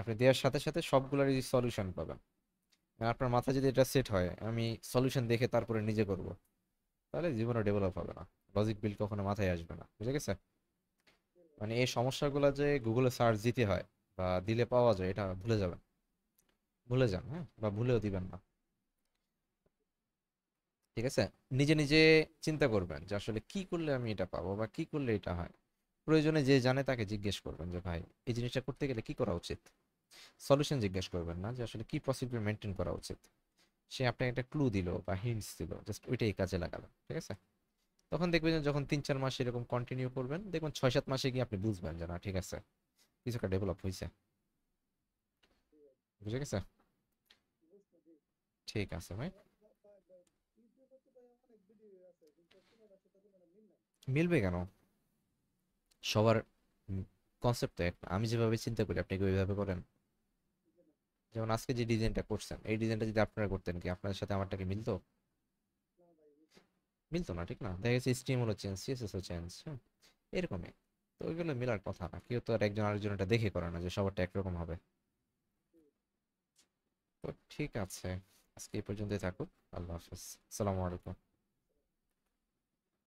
আপনি দেওয়ার সাথে সাথে সবগুলোরই সলিউশন পাবেন মানে আপনার মাথা যদি এটা সেট হয় আমি সলিউশন দেখে তারপরে নিজে করব তাহলে জীবনে ডেভেলপ হবে না লজিক বিল কখনো মাথায় আসবে না বুঝে গেছে মানে এই সমস্যাগুলো যে গুগলে সার্চ দিতে হয় বা দিলে পাওয়া যায় এটা ভুলে যাবেন ভুলে যান হ্যাঁ বা ভুলেও দিবেন না ঠিক আছে নিজে নিজে চিন্তা করবেন যে আসলে কি করলে আমি এটা পাবো বা কি করলে এটা হয় প্রয়োজনে যে জানে তাকে জিজ্ঞেস করবেন যে ভাই এই জিনিসটা করতে গেলে কি করা উচিত সলিউশন জিজ্ঞেস করবেন না যে আসলে কি পসিবল মেনটেন করা উচিত সে আপনাকে একটা ক্লু দিল বা হিন্টস দিল জাস্ট ওইটাই কাজে লাগাবেন ঠিক আছে তখন দেখবেন যখন তিন চার মাস এরকম কন্টিনিউ করবেন দেখবেন ছয় সাত মাসে গিয়ে আপনি বুঝবেন যে না ঠিক আছে কিছু একটা ডেভেলপ হয়েছে বুঝে গেছে ঠিক আছে ভাই মিলবে কেন সবার কনসেপ্ট তো একটা আমি যেভাবে চিন্তা করি আপনি ওইভাবে করেন যেমন আজকে যে ডিজাইনটা করছেন এই ডিজাইনটা যদি আপনারা করতেন কি আপনাদের সাথে আমারটাকে মিলতো মিলতো না ঠিক না দেখা গেছে স্টিম হলো চেঞ্জ সিএসএস চেঞ্জ হ্যাঁ এরকমই তো ওইগুলো মিলার কথা না কেউ তো আর একজন আরেকজন এটা দেখে করে না যে সবারটা একরকম হবে তো ঠিক আছে আজকে এই পর্যন্তই থাকুক আল্লাহ হাফিজ আসসালামু আলাইকুম